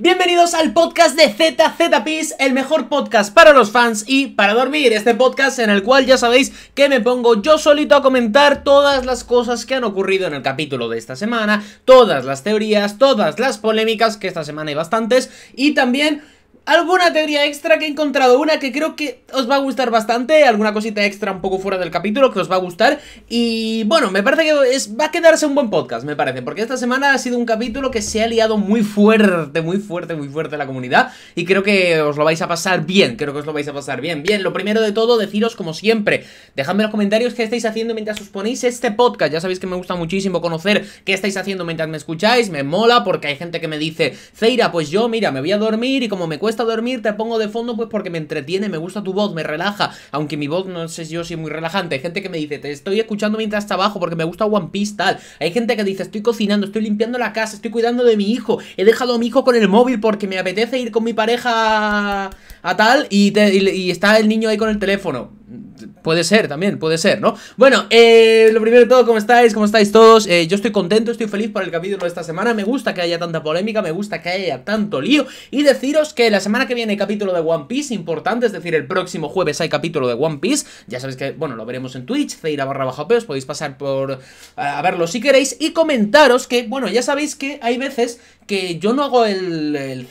Bienvenidos al podcast de peace el mejor podcast para los fans y para dormir. Este podcast en el cual ya sabéis que me pongo yo solito a comentar todas las cosas que han ocurrido en el capítulo de esta semana, todas las teorías, todas las polémicas, que esta semana hay bastantes, y también alguna teoría extra que he encontrado, una que creo que os va a gustar bastante, alguna cosita extra un poco fuera del capítulo que os va a gustar y bueno, me parece que va a quedarse un buen podcast, me parece, porque esta semana ha sido un capítulo que se ha liado muy fuerte, muy fuerte, muy fuerte la comunidad y creo que os lo vais a pasar bien, creo que os lo vais a pasar bien, bien, lo primero de todo deciros como siempre, dejadme en los comentarios qué estáis haciendo mientras os ponéis este podcast, ya sabéis que me gusta muchísimo conocer qué estáis haciendo mientras me escucháis, me mola porque hay gente que me dice, Zeira pues yo mira, me voy a dormir y como me cuesta a dormir, te pongo de fondo pues porque me entretiene, me gusta tu voz, me relaja. Aunque mi voz no sé si yo soy muy relajante. Hay gente que me dice, te estoy escuchando mientras trabajo porque me gusta One Piece tal. Hay gente que dice, estoy cocinando, estoy limpiando la casa, estoy cuidando de mi hijo. He dejado a mi hijo con el móvil porque me apetece ir con mi pareja a, tal y está el niño ahí con el teléfono Puede ser también, puede ser, ¿no? Bueno, eh, lo primero de todo, ¿cómo estáis? ¿Cómo estáis todos? Eh, yo estoy contento, estoy feliz por el capítulo de esta semana. Me gusta que haya tanta polémica, me gusta que haya tanto lío. Y deciros que la semana que viene hay capítulo de One Piece, importante, es decir, el próximo jueves hay capítulo de One Piece. Ya sabéis que, bueno, lo veremos en Twitch, Ceira barra bajo os podéis pasar por a verlo si queréis. Y comentaros que, bueno, ya sabéis que hay veces que yo no hago el, el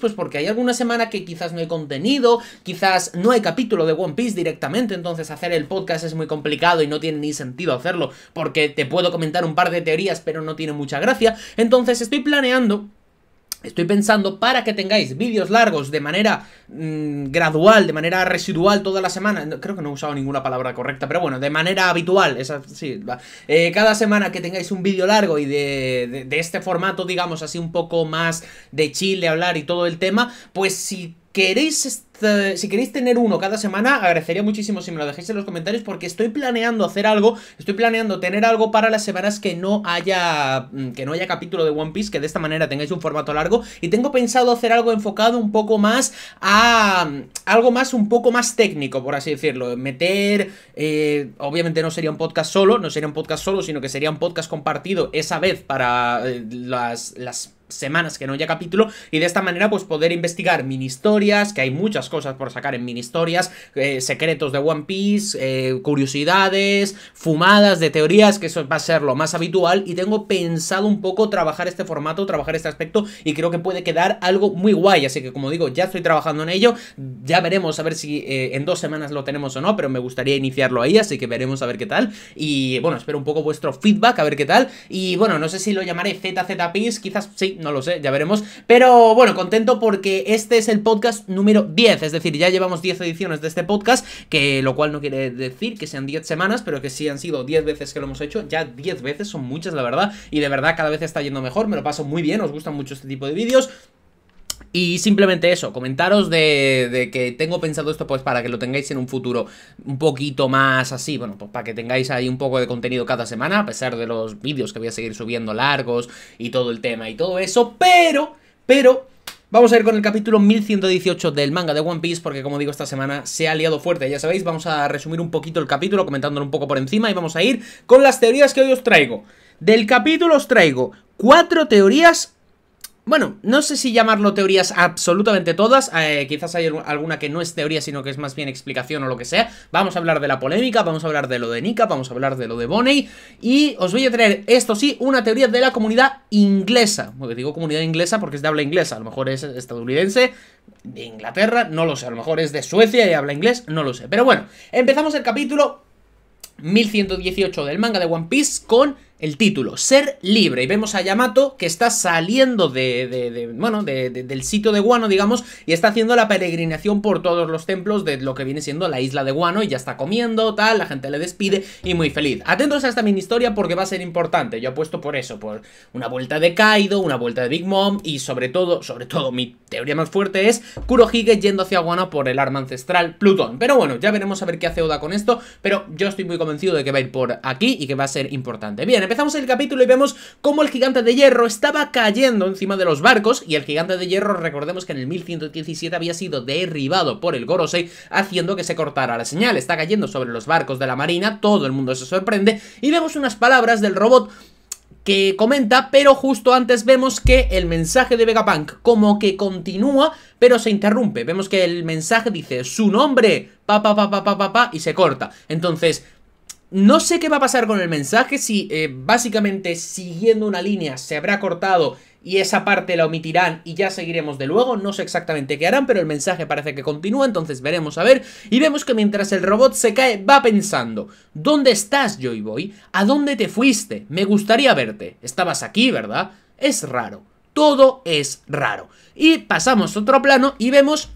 pues porque hay alguna semana que quizás no hay contenido, quizás no hay capítulo de One Piece directamente, entonces hacer el podcast es muy complicado y no tiene ni sentido hacerlo, porque te puedo comentar un par de teorías, pero no tiene mucha gracia. Entonces estoy planeando Estoy pensando para que tengáis vídeos largos de manera mm, gradual, de manera residual toda la semana. creo que no he usado ninguna palabra correcta, pero bueno, de manera habitual. Esa, eh, cada semana que tengáis un vídeo largo y de, de, este formato, digamos así, un poco más de Chile hablar y todo el tema, pues si queréis este, si queréis tener uno cada semana, agradecería muchísimo si me lo dejáis en los comentarios porque estoy planeando hacer algo, estoy planeando tener algo para las semanas que no haya mm, que no haya capítulo de One Piece, que de esta manera tengáis un formato largo y tengo pensado hacer algo enfocado un poco más a mm, algo más un poco más técnico, por así decirlo, meter eh, obviamente no sería un podcast solo, no sería un podcast solo, sino que sería un podcast compartido esa vez para eh, las las semanas que no haya capítulo y de esta manera pues poder investigar mini historias, que hay muchas cosas por sacar en mini historias, eh, secretos de One Piece, eh, curiosidades, fumadas de teorías, que eso va a ser lo más habitual y tengo pensado un poco trabajar este formato, trabajar este aspecto y creo que puede quedar algo muy guay, así que como digo, ya estoy trabajando en ello, ya veremos a ver si eh, en dos semanas lo tenemos o no, pero me gustaría iniciarlo ahí, así que veremos a ver qué tal y bueno, espero un poco vuestro feedback, a ver qué tal y bueno, no sé si lo llamaré ZZ quizás sí, no lo sé, ya veremos. Pero bueno, contento porque este es el podcast número 10, es decir, ya llevamos 10 ediciones de este podcast, que lo cual no quiere decir que sean 10 semanas, pero que sí han sido 10 veces que lo hemos hecho, ya 10 veces, son muchas la verdad, y de verdad cada vez está yendo mejor, me lo paso muy bien, os gusta mucho este tipo de vídeos. Y simplemente eso, comentaros de, que tengo pensado esto pues para que lo tengáis en un futuro un poquito más así, bueno, pues para que tengáis ahí un poco de contenido cada semana, a pesar de los vídeos que voy a seguir subiendo largos y todo el tema y todo eso, pero, pero... Vamos a ir con el capítulo 1118 del manga de One Piece porque como digo esta semana se ha liado fuerte, ya sabéis, vamos a resumir un poquito el capítulo comentándolo un poco por encima y vamos a ir con las teorías que hoy os traigo. Del capítulo os traigo cuatro teorías bueno, no sé si llamarlo teorías absolutamente todas, eh, quizás hay alguna que no es teoría, sino que es más bien explicación o lo que sea. Vamos a hablar de la polémica, vamos a hablar de lo de Nika, vamos a hablar de lo de Bonney, y os voy a traer, esto sí, una teoría de la comunidad inglesa. Porque digo comunidad inglesa porque es de habla inglesa, a lo mejor es estadounidense, de Inglaterra, no lo sé, a lo mejor es de Suecia y habla inglés, no lo sé. Pero bueno, empezamos el capítulo 1118 del manga de One Piece con el título, Ser Libre. Y vemos a Yamato que está saliendo de, bueno, del sitio de Guano, digamos, y está haciendo la peregrinación por todos los templos de lo que viene siendo la isla de Guano, y ya está comiendo, tal, la gente le despide, y muy feliz. Atentos a esta mini historia porque va a ser importante, yo apuesto por eso, por una vuelta de Kaido, una vuelta de Big Mom, y sobre todo, sobre todo, mi teoría más fuerte es Kurohige yendo hacia Guano por el arma ancestral Plutón. Pero bueno, ya veremos a ver qué hace Oda con esto, pero yo estoy muy convencido de que va a ir por aquí y que va a ser importante. Bien, empezamos el capítulo y vemos cómo el gigante de hierro estaba cayendo encima de los barcos y el gigante de hierro, recordemos que en el 1117 había sido derribado por el Gorosei haciendo que se cortara la señal. Está cayendo sobre los barcos de la marina, todo el mundo se sorprende y vemos unas palabras del robot que comenta, pero justo antes vemos que el mensaje de Vegapunk como que continúa, pero se interrumpe. Vemos que el mensaje dice su nombre, pa pa pa pa pa pa, pa y se corta. Entonces, no sé qué va a pasar con el mensaje, si eh, básicamente siguiendo una línea se habrá cortado y esa parte la omitirán y ya seguiremos de luego, no sé exactamente qué harán, pero el mensaje parece que continúa, entonces veremos a ver, y vemos que mientras el robot se cae va pensando, ¿dónde estás Joy Boy? ¿A dónde te fuiste? Me gustaría verte, estabas aquí, ¿verdad? Es raro, todo es raro. Y pasamos otro plano y vemos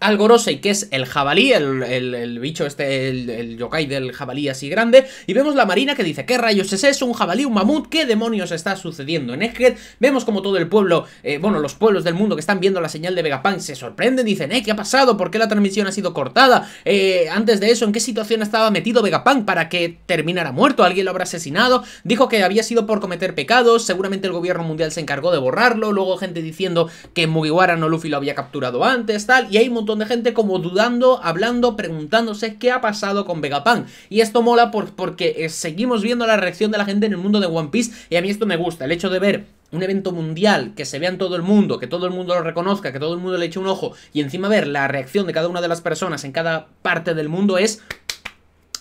al y que es el jabalí, el, bicho este, el, yokai del jabalí así grande, y vemos la marina que dice, ¿qué rayos es eso? ¿Un jabalí? ¿Un mamut? ¿Qué demonios está sucediendo en Egghead? Vemos como todo el pueblo, eh, bueno, los pueblos del mundo que están viendo la señal de Vegapunk se sorprenden, dicen, eh, ¿qué ha pasado? ¿Por qué la transmisión ha sido cortada? Eh, antes de eso, ¿en qué situación estaba metido Vegapunk para que terminara muerto? ¿Alguien lo habrá asesinado? Dijo que había sido por cometer pecados, seguramente el gobierno mundial se encargó de borrarlo, luego gente diciendo que Mugiwara no Luffy lo había capturado antes, tal, y ahí un montón de gente como dudando, hablando, preguntándose qué ha pasado con Vegapunk. Y esto mola porque eh, seguimos viendo la reacción de la gente en el mundo de One Piece y a mí esto me gusta, el hecho de ver un evento mundial que se vea en todo el mundo, que todo el mundo lo reconozca, que todo el mundo le eche un ojo y encima ver la reacción de cada una de las personas en cada parte del mundo es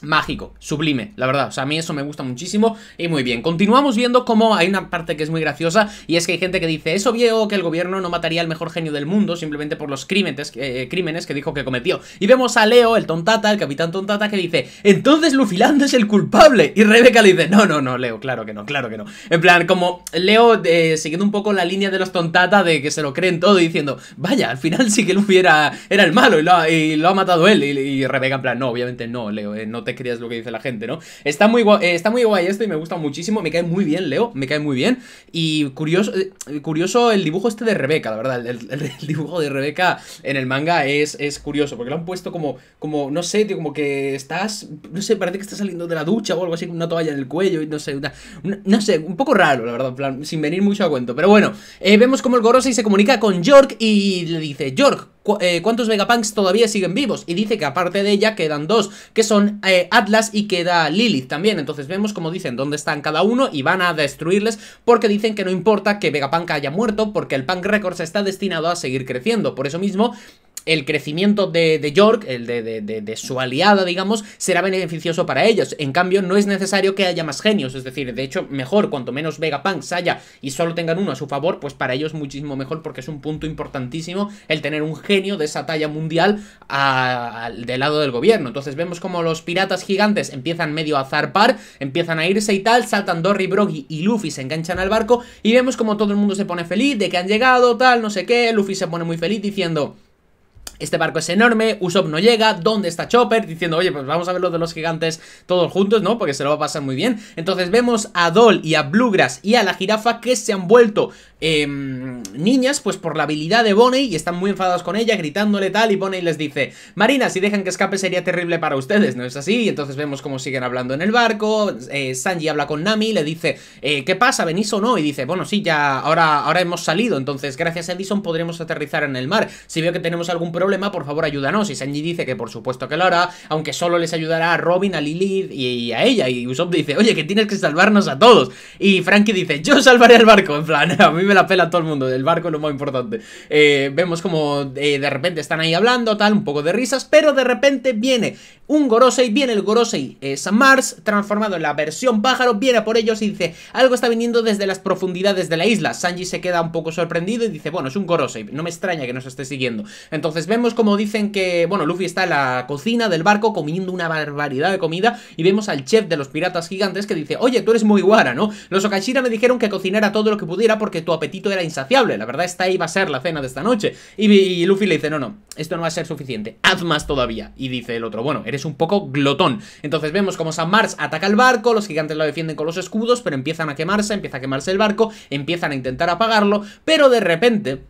Mágico, sublime, la verdad, o sea, a mí eso me gusta muchísimo y muy bien. Continuamos viendo cómo hay una parte que es muy graciosa y es que hay gente que dice, eso obvio que el gobierno no mataría al mejor genio del mundo simplemente por los crímenes, eh, crímenes que dijo que cometió. Y vemos a Leo, el tontata, el capitán tontata, que dice, entonces Land es el culpable. Y Rebeca le dice, no, no, no, Leo, claro que no, claro que no. En plan, como Leo eh, siguiendo un poco la línea de los tontata de que se lo creen todo diciendo, vaya, al final sí que Luffy era, era el malo y lo ha, matado él. Y, Rebecca Rebeca en plan, no, obviamente no, Leo, eh, no te que creas lo que dice la gente, ¿no? Está muy, guay, eh, está muy guay esto y me gusta muchísimo, me cae muy bien Leo, me cae muy bien. Y curioso, eh, curioso el dibujo este de Rebeca, la verdad, el, dibujo de Rebeca en el manga es, es curioso, porque lo han puesto como, como no sé, como que estás, no sé, parece que estás saliendo de la ducha o algo así, con una toalla en el cuello y no sé, no sé, un poco raro, la verdad, plan, sin venir mucho a cuento. Pero bueno, eh, vemos como el Gorosei se comunica con York y le dice, York, eh, cuántos Vegapunks todavía siguen vivos. Y dice que aparte de ella quedan dos, que son eh, Atlas y queda Lilith también. Entonces vemos como dicen dónde están cada uno y van a destruirles porque dicen que no importa que Vegapunk haya muerto porque el Punk Records está destinado a seguir creciendo. Por eso mismo el crecimiento de, York, el de, de, de, su aliada, digamos, será beneficioso para ellos. En cambio, no es necesario que haya más genios, es decir, de hecho, mejor, cuanto menos Vegapunk haya y solo tengan uno a su favor, pues para ellos muchísimo mejor, porque es un punto importantísimo el tener un genio de esa talla mundial del lado del gobierno. Entonces vemos como los piratas gigantes empiezan medio a zarpar, empiezan a irse y tal, saltan Dory, Broggy y Luffy se enganchan al barco y vemos como todo el mundo se pone feliz de que han llegado, tal, no sé qué, Luffy se pone muy feliz diciendo... Este barco es enorme, Usopp no llega, ¿dónde está Chopper? Diciendo, oye, pues vamos a ver los de los gigantes todos juntos, ¿no? Porque se lo va a pasar muy bien. Entonces vemos a Doll y a Bluegrass y a la jirafa que se han vuelto em, niñas, pues por la habilidad de Bonnie y están muy enfadados con ella, gritándole tal, y Bonnie les dice, Marina, si dejan que escape sería terrible para ustedes, ¿no es así? Y entonces vemos cómo siguen hablando en el barco, eh, Sanji habla con Nami, le dice, eh, ¿qué pasa, venís o no? Y dice, bueno, sí, ya, ahora, ahora hemos salido, entonces gracias a Edison podremos aterrizar en el mar. Si veo que tenemos algún problema, por favor ayúdanos. Y Sanji dice que por supuesto que lo hará, aunque solo les ayudará a Robin, a Lilith y a ella. Y Usopp dice, oye, que tienes que salvarnos a todos. Y Frankie dice, yo salvaré el barco. En plan, a mí me la pela todo el mundo, el barco es lo más importante. Eh, vemos como eh, de repente están ahí hablando, tal, un poco de risas, pero de repente viene un Gorosei, viene el Gorosei eh, Samars, transformado en la versión pájaro, viene por ellos y dice, algo está viniendo desde las profundidades de la isla. Sanji se queda un poco sorprendido y dice, bueno, es un Gorosei, no me extraña que nos esté siguiendo. Entonces vemos vemos como dicen que, bueno, Luffy está en la cocina del barco comiendo una barbaridad de comida y vemos al chef de los piratas gigantes que dice, oye, tú eres muy guara, ¿no? Los Okashira me dijeron que cocinara todo lo que pudiera porque tu apetito era insaciable, la verdad esta iba a ser la cena de esta noche. Y, Luffy le dice, no, no, esto no va a ser suficiente, haz más todavía. Y dice el otro, bueno, eres un poco glotón. Entonces vemos como San Mars ataca el barco, los gigantes lo defienden con los escudos, pero empiezan a quemarse, empieza a quemarse el barco, empiezan a intentar apagarlo, pero de repente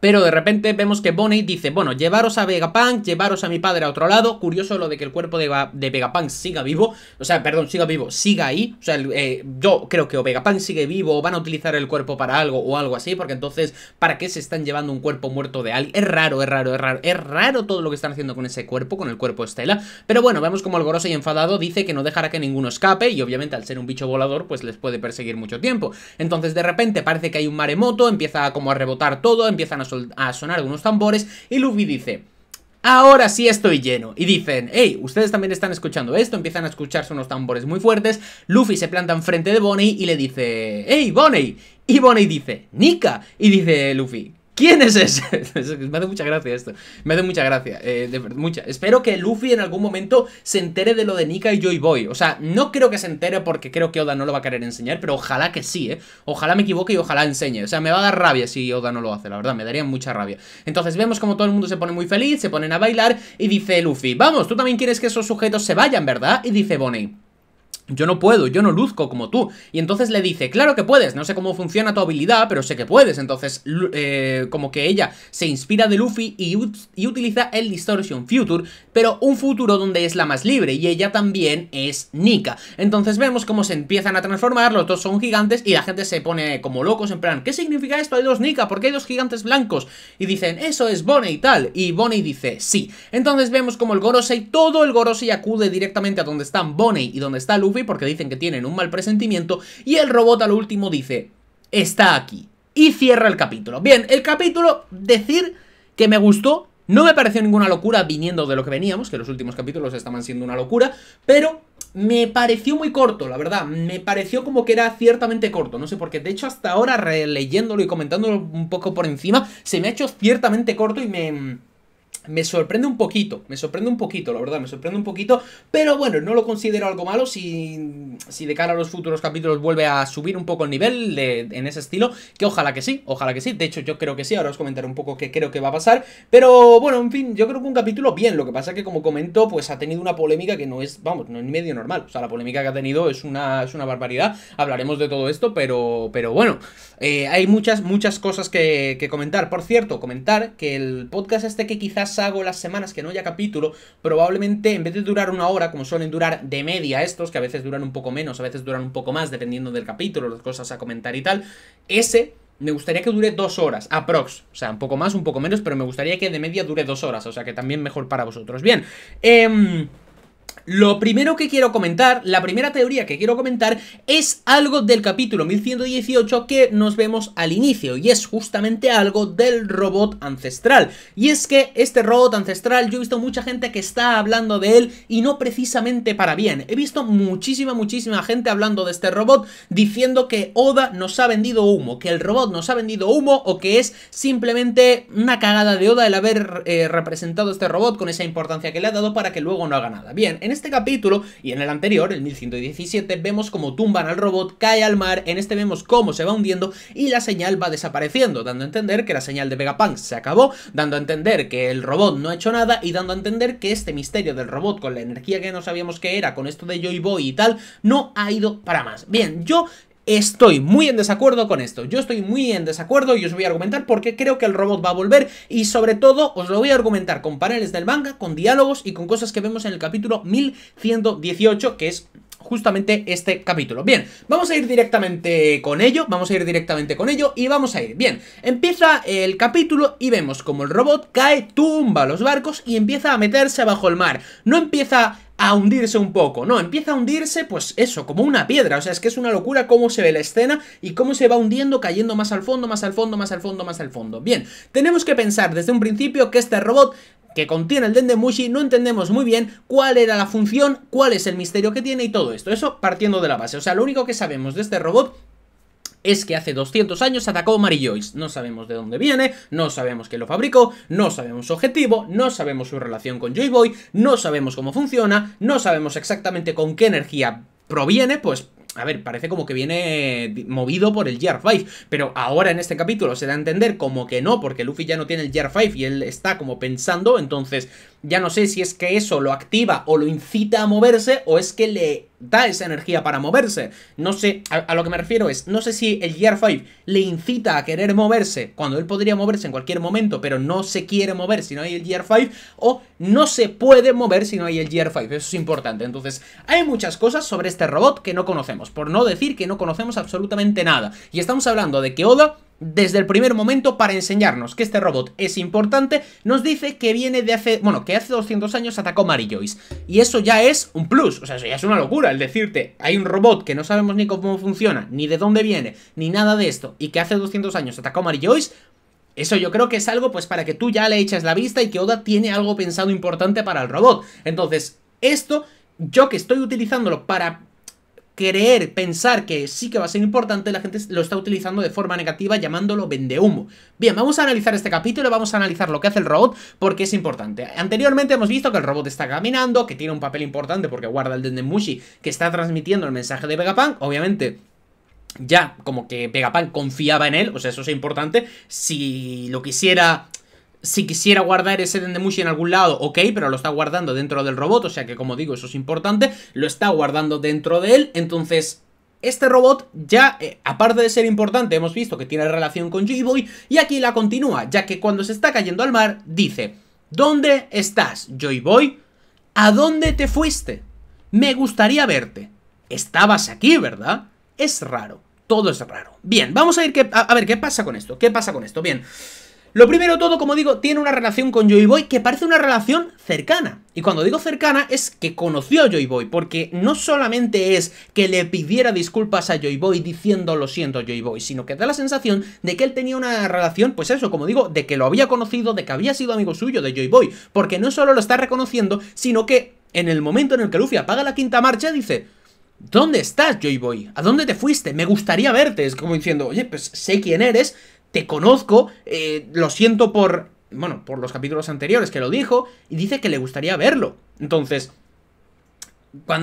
pero de repente vemos que Bonnie dice, bueno, llevaros a Vegapunk, llevaros a mi padre a otro lado. Curioso lo de que el cuerpo de, de Vegapunk siga vivo. O sea, perdón, siga vivo, siga ahí. O sea, eh, yo creo que o Vegapunk sigue vivo o van a utilizar el cuerpo para algo o algo así. Porque entonces, ¿para qué se están llevando un cuerpo muerto de alguien? Es raro, es raro, es raro. Es raro todo lo que están haciendo con ese cuerpo, con el cuerpo Estela. Pero bueno, vemos como goroso y enfadado dice que no dejará que ninguno escape. Y obviamente al ser un bicho volador, pues les puede perseguir mucho tiempo. Entonces de repente parece que hay un maremoto, empieza como a rebotar todo, empieza a, sonar algunos tambores y Luffy dice ahora sí estoy lleno. Y dicen, hey, ustedes también están escuchando esto, empiezan a escucharse unos tambores muy fuertes, Luffy se planta enfrente de Bonnie y le dice, hey, Bonnie. Y Bonnie dice, Nika. Y dice Luffy, ¿Quién es ese? me hace mucha gracia esto. Me hace mucha gracia. Eh, de, mucha. Espero que Luffy en algún momento se entere de lo de Nika y Joy Boy. O sea, no creo que se entere porque creo que Oda no lo va a querer enseñar, pero ojalá que sí, ¿eh? Ojalá me equivoque y ojalá enseñe. O sea, me va a dar rabia si Oda no lo hace, la verdad. Me daría mucha rabia. Entonces vemos como todo el mundo se pone muy feliz, se ponen a bailar y dice Luffy, vamos, tú también quieres que esos sujetos se vayan, ¿verdad? Y dice Bonnie. Yo no puedo, yo no luzco como tú. Y entonces le dice, claro que puedes, no sé cómo funciona tu habilidad, pero sé que puedes. Entonces, eh, como que ella se inspira de Luffy y, utiliza el Distortion Future, pero un futuro donde es la más libre y ella también es Nika. Entonces vemos cómo se empiezan a transformar, los dos son gigantes y la gente se pone como locos en plan, ¿qué significa esto? Hay dos Nika, ¿por qué hay dos gigantes blancos? Y dicen, eso es Bonnie y tal. Y Bonnie dice, sí. Entonces vemos como el Gorosei, todo el Gorosei acude directamente a donde están Bonnie y donde está Luffy porque dicen que tienen un mal presentimiento y el robot al último dice, está aquí. Y cierra el capítulo. Bien, el capítulo, decir que me gustó, no me pareció ninguna locura viniendo de lo que veníamos, que los últimos capítulos estaban siendo una locura, pero me pareció muy corto, la verdad. Me pareció como que era ciertamente corto, no sé por qué. De hecho, hasta ahora, releyéndolo y comentándolo un poco por encima, se me ha hecho ciertamente corto y me me sorprende un poquito, me sorprende un poquito, la verdad, me sorprende un poquito, pero bueno, no lo considero algo malo si, de cara a los futuros capítulos vuelve a subir un poco el nivel en ese estilo, que ojalá que sí, ojalá que sí, de hecho yo creo que sí, ahora os comentaré un poco qué creo que va a pasar, pero bueno, en fin, yo creo que un capítulo bien, lo que pasa es que como comento, pues ha tenido una polémica que no es, vamos, no es medio normal, o sea, la polémica que ha tenido es una, es una barbaridad, hablaremos de todo esto, pero, pero bueno, eh, hay muchas, muchas cosas que, que comentar, por cierto, comentar que el podcast este que quizás hago las semanas que no haya capítulo, probablemente en vez de durar una hora, como suelen durar de media estos, que a veces duran un poco menos, a veces duran un poco más, dependiendo del capítulo, las cosas a comentar y tal, ese me gustaría que dure dos horas, aprox. O sea, un poco más, un poco menos, pero me gustaría que de media dure dos horas. O sea, que también mejor para vosotros. Bien. Eh... Lo primero que quiero comentar, la primera teoría que quiero comentar es algo del capítulo 1118 que nos vemos al inicio y es justamente algo del robot ancestral. Y es que este robot ancestral yo he visto mucha gente que está hablando de él y no precisamente para bien. He visto muchísima, muchísima gente hablando de este robot diciendo que Oda nos ha vendido humo, que el robot nos ha vendido humo o que es simplemente una cagada de Oda el haber eh, representado este robot con esa importancia que le ha dado para que luego no haga nada. Bien, este capítulo y en el anterior, el 1117, vemos cómo tumban al robot, cae al mar, en este vemos cómo se va hundiendo y la señal va desapareciendo, dando a entender que la señal de Vegapunk se acabó, dando a entender que el robot no ha hecho nada y dando a entender que este misterio del robot con la energía que no sabíamos que era, con esto de Joy Boy y tal, no ha ido para más. Bien, yo Estoy muy en desacuerdo con esto. Yo estoy muy en desacuerdo y os voy a argumentar porque creo que el robot va a volver y sobre todo os lo voy a argumentar con paneles del manga, con diálogos y con cosas que vemos en el capítulo 1118 que es justamente este capítulo. Bien, vamos a ir directamente con ello, vamos a ir directamente con ello y vamos a ir. Bien, empieza el capítulo y vemos como el robot cae, tumba los barcos y empieza a meterse bajo el mar. No empieza a hundirse un poco. No, empieza a hundirse, pues eso, como una piedra. O sea, es que es una locura cómo se ve la escena y cómo se va hundiendo, cayendo más al fondo, más al fondo, más al fondo, más al fondo. Bien, tenemos que pensar desde un principio que este robot que contiene el Dendemushi, no entendemos muy bien cuál era la función, cuál es el misterio que tiene y todo esto. Eso partiendo de la base. O sea, lo único que sabemos de este robot es que hace 200 años atacó Mary Joyce. No sabemos de dónde viene, no sabemos quién lo fabricó, no sabemos su objetivo, no sabemos su relación con Joy Boy, no sabemos cómo funciona, no sabemos exactamente con qué energía proviene, pues a ver, parece como que viene movido por el Gear 5, pero ahora en este capítulo se da a entender como que no, porque Luffy ya no tiene el Gear 5 y él está como pensando, entonces ya no sé si es que eso lo activa o lo incita a moverse o es que le da esa energía para moverse. No sé, a, lo que me refiero es, no sé si el Gear 5 le incita a querer moverse cuando él podría moverse en cualquier momento, pero no se quiere mover si no hay el Gear 5 o no se puede mover si no hay el Gear 5. Eso es importante. Entonces, hay muchas cosas sobre este robot que no conocemos, por no decir que no conocemos absolutamente nada. Y estamos hablando de que Oda desde el primer momento para enseñarnos que este robot es importante, nos dice que viene de hace, bueno, que hace 200 años atacó Mary Joyce. Y eso ya es un plus, o sea, eso ya es una locura, el decirte, hay un robot que no sabemos ni cómo funciona, ni de dónde viene, ni nada de esto, y que hace 200 años atacó Mary Joyce, eso yo creo que es algo pues para que tú ya le eches la vista y que Oda tiene algo pensado importante para el robot. Entonces, esto, yo que estoy utilizándolo para creer, pensar que sí que va a ser importante, la gente lo está utilizando de forma negativa llamándolo vendehumo. Bien, vamos a analizar este capítulo, vamos a analizar lo que hace el robot porque es importante. Anteriormente hemos visto que el robot está caminando, que tiene un papel importante porque guarda el Mushi, que está transmitiendo el mensaje de Vegapunk, obviamente ya como que Vegapunk confiaba en él, o sea, eso es importante. Si lo quisiera si quisiera guardar ese Dendemushi en algún lado, ok, pero lo está guardando dentro del robot, o sea que como digo, eso es importante, lo está guardando dentro de él, entonces este robot ya, eh, aparte de ser importante, hemos visto que tiene relación con Joy-Boy y aquí la continúa, ya que cuando se está cayendo al mar, dice, ¿dónde estás, Joy-Boy? ¿A dónde te fuiste? Me gustaría verte. Estabas aquí, ¿verdad? Es raro, todo es raro. Bien, vamos a, ir a ver qué pasa con esto, qué pasa con esto, bien... Lo primero todo, como digo, tiene una relación con Joy Boy que parece una relación cercana. Y cuando digo cercana es que conoció a Joy Boy, porque no solamente es que le pidiera disculpas a Joy Boy diciendo lo siento Joy Boy, sino que da la sensación de que él tenía una relación, pues eso, como digo, de que lo había conocido, de que había sido amigo suyo de Joy Boy, porque no solo lo está reconociendo, sino que en el momento en el que Luffy apaga la quinta marcha dice... ¿Dónde estás, Joy Boy? ¿A dónde te fuiste? Me gustaría verte. Es como diciendo, oye, pues sé quién eres, te conozco, eh, lo siento por, bueno, por los capítulos anteriores que lo dijo, y dice que le gustaría verlo. Entonces,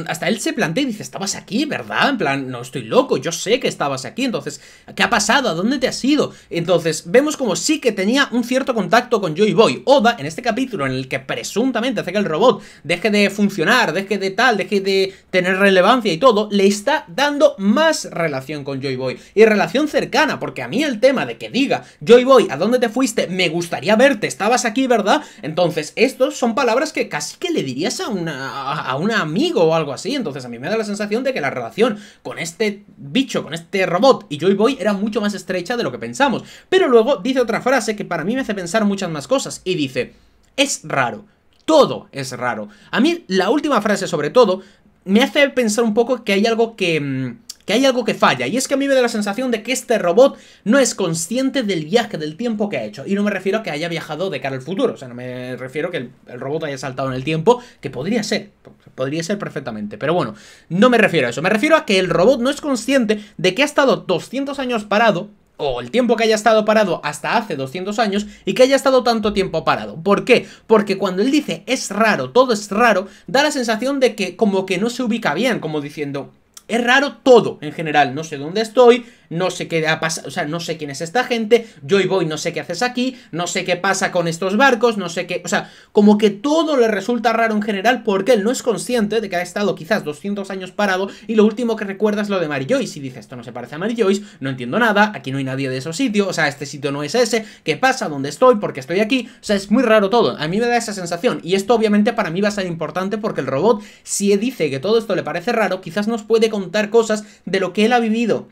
hasta él se plantea y dice, estabas aquí, ¿verdad? En plan, no estoy loco, yo sé que estabas aquí, entonces, ¿qué ha pasado? ¿A dónde te has ido? Entonces, vemos como sí que tenía un cierto contacto con Joy Boy. Oda, en este capítulo en el que presuntamente hace que el robot deje de funcionar, deje de tal, deje de tener relevancia y todo, le está dando más relación con Joy Boy. Y relación cercana, porque a mí el tema de que diga, Joy Boy, ¿a dónde te fuiste? Me gustaría verte, estabas aquí, ¿verdad? Entonces, estos son palabras que casi que le dirías a, una, a un amigo o algo así. Entonces a mí me da la sensación de que la relación con este bicho, con este robot y Joy Boy era mucho más estrecha de lo que pensamos. Pero luego dice otra frase que para mí me hace pensar muchas más cosas y dice, es raro. Todo es raro. A mí la última frase sobre todo me hace pensar un poco que hay algo que... Mm, hay algo que falla, y es que a mí me da la sensación de que este robot no es consciente del viaje, del tiempo que ha hecho, y no me refiero a que haya viajado de cara al futuro, o sea, no me refiero que el robot haya saltado en el tiempo, que podría ser, podría ser perfectamente, pero bueno, no me refiero a eso, me refiero a que el robot no es consciente de que ha estado 200 años parado, o el tiempo que haya estado parado hasta hace 200 años y que haya estado tanto tiempo parado. ¿Por qué? Porque cuando él dice es raro, todo es raro, da la sensación de que como que no se ubica bien, como diciendo, es raro todo en general. No sé dónde estoy, no sé qué ha pasado, o sea, no sé quién es esta gente, Yo y voy, no sé qué haces aquí, no sé qué pasa con estos barcos, no sé qué, o sea, como que todo le resulta raro en general porque él no es consciente de que ha estado quizás 200 años parado y lo último que recuerda es lo de Mary Joyce y dice, esto no se parece a Mary Joyce, no entiendo nada, aquí no hay nadie de esos sitios, o sea, este sitio no es ese, ¿qué pasa? ¿Dónde estoy? ¿Por qué estoy aquí? O sea, es muy raro todo, a mí me da esa sensación y esto obviamente para mí va a ser importante porque el robot, si dice que todo esto le parece raro, quizás nos puede contar cosas de lo que él ha vivido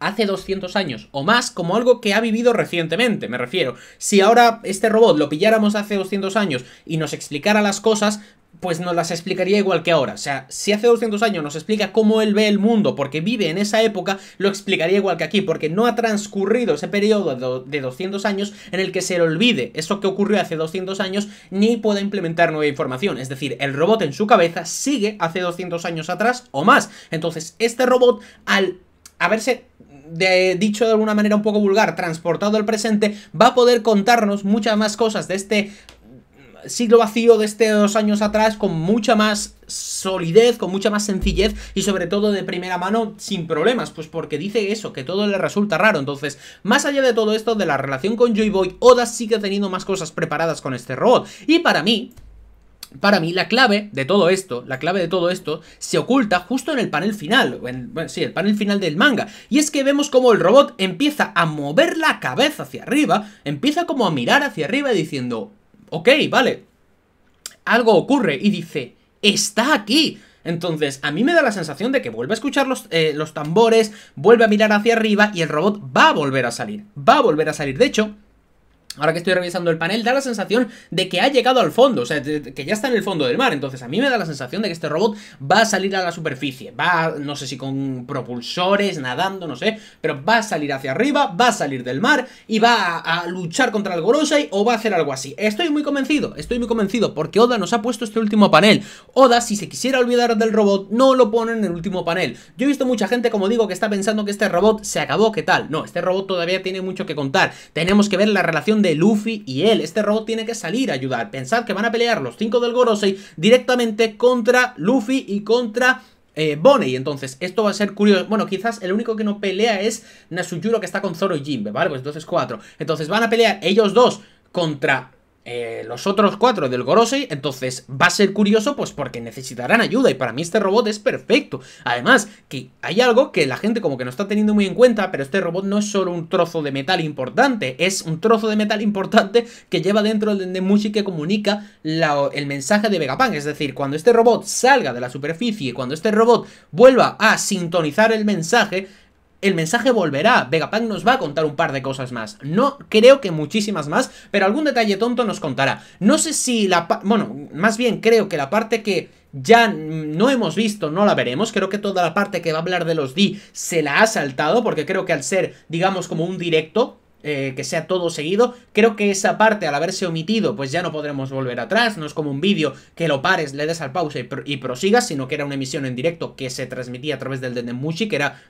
hace 200 años o más como algo que ha vivido recientemente, me refiero. Si ahora este robot lo pilláramos hace 200 años y nos explicara las cosas, pues nos las explicaría igual que ahora. O sea, si hace 200 años nos explica cómo él ve el mundo porque vive en esa época, lo explicaría igual que aquí, porque no ha transcurrido ese periodo de 200 años en el que se le olvide eso que ocurrió hace 200 años ni pueda implementar nueva información. Es decir, el robot en su cabeza sigue hace 200 años atrás o más. Entonces, este robot, al haberse de, dicho de alguna manera un poco vulgar, transportado al presente, va a poder contarnos muchas más cosas de este siglo vacío de estos dos años atrás con mucha más solidez, con mucha más sencillez y sobre todo de primera mano sin problemas, pues porque dice eso, que todo le resulta raro. Entonces, más allá de todo esto, de la relación con Joy Boy, Oda sigue teniendo más cosas preparadas con este robot. Y para mí, para mí la clave de todo esto, la clave de todo esto, se oculta justo en el panel final, sí, el panel final del manga, y es que vemos como el robot empieza a mover la cabeza hacia arriba, empieza como a mirar hacia arriba diciendo, ok, vale, algo ocurre, y dice, está aquí, entonces, a mí me da la sensación de que vuelve a escuchar los, eh, los, tambores, vuelve a mirar hacia arriba y el robot va a volver a salir. Va a volver a salir. De hecho, Ahora que estoy revisando el panel, da la sensación de que ha llegado al fondo, o sea, que ya está en el fondo del mar. Entonces, a mí me da la sensación de que este robot va a salir a la superficie. Va, no sé si con propulsores, nadando, no sé, pero va a salir hacia arriba, va a salir del mar y va a, luchar contra el Gorosei o va a hacer algo así. Estoy muy convencido, estoy muy convencido, porque Oda nos ha puesto este último panel. Oda, si se quisiera olvidar del robot, no lo pone en el último panel. Yo he visto mucha gente, como digo, que está pensando que este robot se acabó, ¿qué tal? No, este robot todavía tiene mucho que contar. Tenemos que ver la relación de Luffy y él. Este robot tiene que salir a ayudar. Pensad que van a pelear los 5 del Gorosei directamente contra Luffy y contra eh, Bonnie, entonces esto va a ser curioso Bueno, quizás el único que no pelea es Nasuyuro que está con Zoro y Jinbe, ¿vale? Pues entonces cuatro Entonces van a pelear ellos dos contra eh, los otros cuatro del Gorosei, entonces va a ser curioso pues porque necesitarán ayuda y para mí este robot es perfecto. Además, que hay algo que la gente como que no está teniendo muy en cuenta, pero este robot no es solo un trozo de metal importante, es un trozo de metal importante que lleva dentro de Dendemushi que comunica la, el mensaje de Vegapunk, es decir, cuando este robot salga de la superficie, y cuando este robot vuelva a sintonizar el mensaje, el mensaje volverá. Vegapunk nos va a contar un par de cosas más. No creo que muchísimas más, pero algún detalle tonto nos contará. No sé si la... Bueno, más bien creo que la parte que ya no hemos visto, no la veremos. Creo que toda la parte que va a hablar de los D se la ha saltado, porque creo que al ser, digamos, como un directo, eh, que sea todo seguido. Creo que esa parte, al haberse omitido, pues ya no podremos volver atrás. No es como un vídeo que lo pares, le des al pausa y, prosigas, sino que era una emisión en directo que se transmitía a través del Dendemushi, que era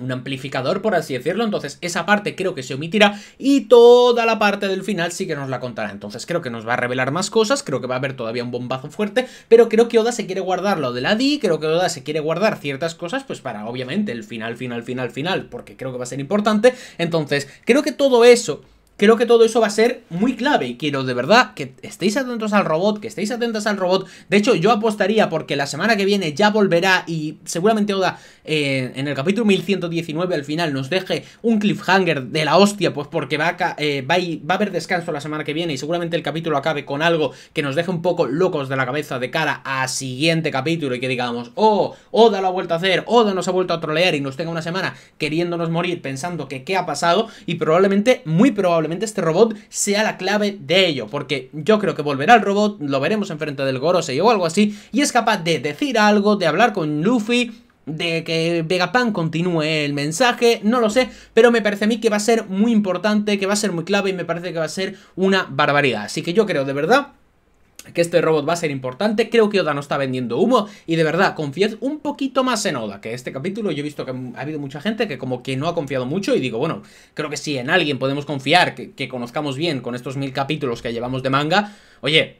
un amplificador, por así decirlo. Entonces, esa parte creo que se omitirá y toda la parte del final sí que nos la contará. Entonces, creo que nos va a revelar más cosas, creo que va a haber todavía un bombazo fuerte, pero creo que Oda se quiere guardar lo de la D. creo que Oda se quiere guardar ciertas cosas, pues para, obviamente, el final, final, final, final, porque creo que va a ser importante. Entonces, creo que todo eso creo que todo eso va a ser muy clave y quiero de verdad que estéis atentos al robot, que estéis atentos al robot. De hecho, yo apostaría porque la semana que viene ya volverá y seguramente Oda eh, en el capítulo 1119 al final nos deje un cliffhanger de la hostia, pues porque va a, eh, va, a haber descanso la semana que viene y seguramente el capítulo acabe con algo que nos deje un poco locos de la cabeza de cara a siguiente capítulo y que digamos, oh, Oda lo ha vuelto a hacer, Oda nos ha vuelto a trolear y nos tenga una semana queriéndonos morir pensando que qué ha pasado y probablemente, muy probablemente, este robot sea la clave de ello, porque yo creo que volverá el robot, lo veremos enfrente del Gorosei o algo así, y es capaz de decir algo, de hablar con Luffy, de que Vegapunk continúe el mensaje, no lo sé, pero me parece a mí que va a ser muy importante, que va a ser muy clave y me parece que va a ser una barbaridad. Así que yo creo de verdad que este robot va a ser importante, creo que Oda no está vendiendo humo y de verdad, confiad un poquito más en Oda, que este capítulo yo he visto que ha habido mucha gente que como que no ha confiado mucho y digo, bueno, creo que si en alguien podemos confiar, que, que conozcamos bien con estos mil capítulos que llevamos de manga, Oye,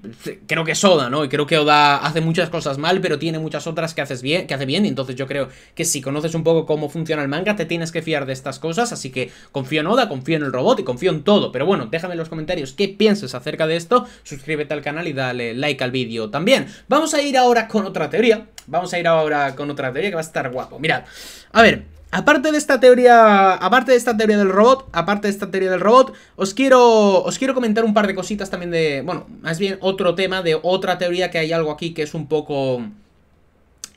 creo que es Oda, ¿no? Y creo que Oda hace muchas cosas mal, pero tiene muchas otras que, haces bien, que hace bien. Y entonces yo creo que si conoces un poco cómo funciona el manga, te tienes que fiar de estas cosas. Así que confío en Oda, confío en el robot y confío en todo. Pero bueno, déjame en los comentarios qué piensas acerca de esto. Suscríbete al canal y dale like al vídeo también. Vamos a ir ahora con otra teoría. Vamos a ir ahora con otra teoría que va a estar guapo. Mirad, a ver, Aparte de esta teoría, aparte de esta teoría del robot, aparte de esta teoría del robot, os quiero, os quiero comentar un par de cositas también de, bueno, más bien otro tema de otra teoría que hay algo aquí que es un poco,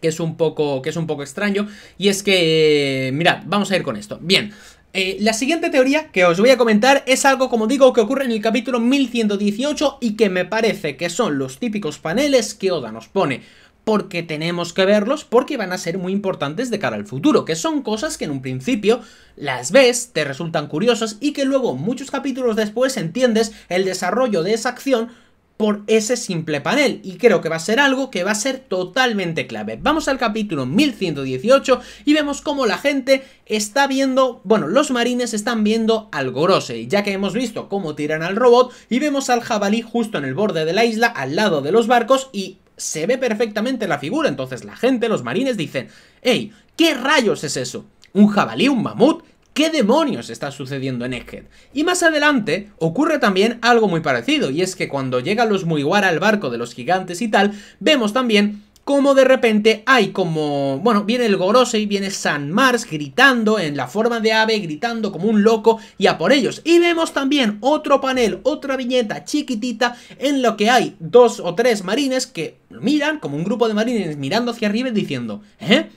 que es un poco, que es un poco extraño y es que, mirad, vamos a ir con esto. Bien. Eh, la siguiente teoría que os voy a comentar es algo, como digo, que ocurre en el capítulo 1118 y que me parece que son los típicos paneles que Oda nos pone porque tenemos que verlos, porque van a ser muy importantes de cara al futuro, que son cosas que en un principio las ves, te resultan curiosas y que luego muchos capítulos después entiendes el desarrollo de esa acción por ese simple panel y creo que va a ser algo que va a ser totalmente clave. Vamos al capítulo 1118 y vemos cómo la gente está viendo, bueno, los marines están viendo al Gorosei, ya que hemos visto cómo tiran al robot y vemos al jabalí justo en el borde de la isla, al lado de los barcos y se ve perfectamente la figura. Entonces la gente, los marines dicen, ¡Ey! ¿qué rayos es eso? ¿Un jabalí? ¿Un mamut? ¿Qué demonios está sucediendo en Egghead? Y más adelante ocurre también algo muy parecido, y es que cuando llegan los Muiguara al barco de los gigantes y tal, vemos también como de repente hay como, bueno, viene el Gorosei, viene San Mars gritando en la forma de ave, gritando como un loco y a por ellos. Y vemos también otro panel, otra viñeta chiquitita en lo que hay dos o tres marines que miran, como un grupo de marines mirando hacia arriba diciendo, ¿eh?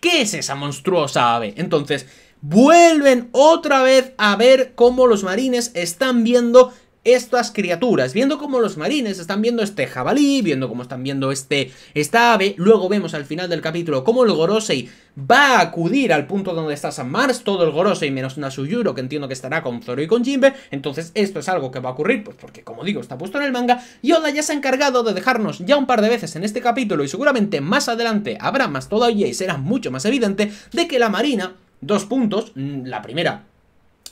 ¿Qué es esa monstruosa ave? Entonces, vuelven otra vez a ver cómo los marines están viendo estas criaturas, viendo cómo los marines están viendo este jabalí, viendo cómo están viendo este, esta ave, luego vemos al final del capítulo cómo el Gorosei va a acudir al punto donde está San Mars, todo el Gorosei menos Nasuyuro, que entiendo que estará con Zoro y con Jinbe, entonces esto es algo que va a ocurrir, pues porque como digo, está puesto en el manga, y Oda ya se ha encargado de dejarnos ya un par de veces en este capítulo, y seguramente más adelante habrá más todavía y será mucho más evidente, de que la marina, dos puntos, mm, la primera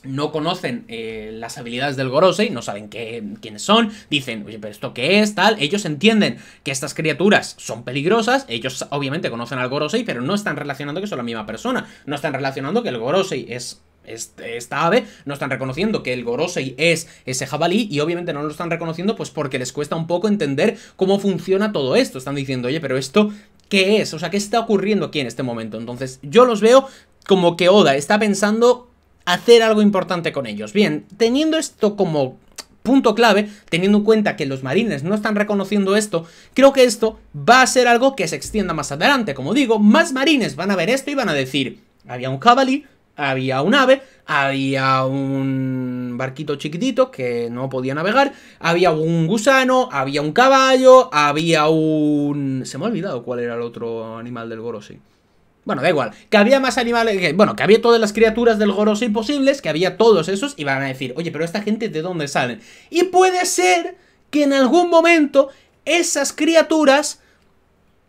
no conocen eh, las habilidades del Gorosei, no saben quiénes son, dicen, oye, pero esto qué es, tal. Ellos entienden que estas criaturas son peligrosas, ellos obviamente conocen al Gorosei, pero no están relacionando que son la misma persona, no están relacionando que el Gorosei es esta ave, no están reconociendo que el Gorosei es ese jabalí y obviamente no lo están reconociendo pues porque les cuesta un poco entender cómo funciona todo esto. Están diciendo, oye, pero esto, ¿qué es? O sea, ¿qué está ocurriendo aquí en este momento? Entonces, yo los veo como que Oda está pensando hacer algo importante con ellos. Bien, teniendo esto como punto clave, teniendo en cuenta que los marines no están reconociendo esto, creo que esto va a ser algo que se extienda más adelante. Como digo, más marines van a ver esto y van a decir, había un jabalí, había un ave, había un barquito chiquitito que no podía navegar, había un gusano, había un caballo, había un... Se me ha olvidado cuál era el otro animal del Gorosi. Bueno, da igual. Que había más animales. bueno, que había todas las criaturas del Gorosei posibles, que había todos esos, y van a decir, oye, pero esta gente de dónde salen. Y puede ser que en algún momento esas criaturas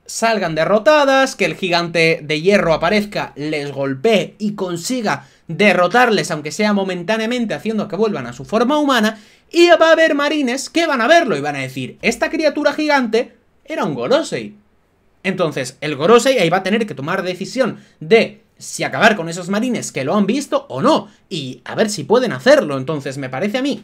salgan derrotadas, que el gigante de hierro aparezca, les golpee y consiga derrotarles, aunque sea momentáneamente, haciendo que vuelvan a su forma humana, y va a haber marines que van a verlo y van a decir, esta criatura gigante era un Gorosei. Entonces, el Gorosei ahí va a tener que tomar decisión de si acabar con esos marines que lo han visto o no, y a ver si pueden hacerlo. Entonces, me parece a mí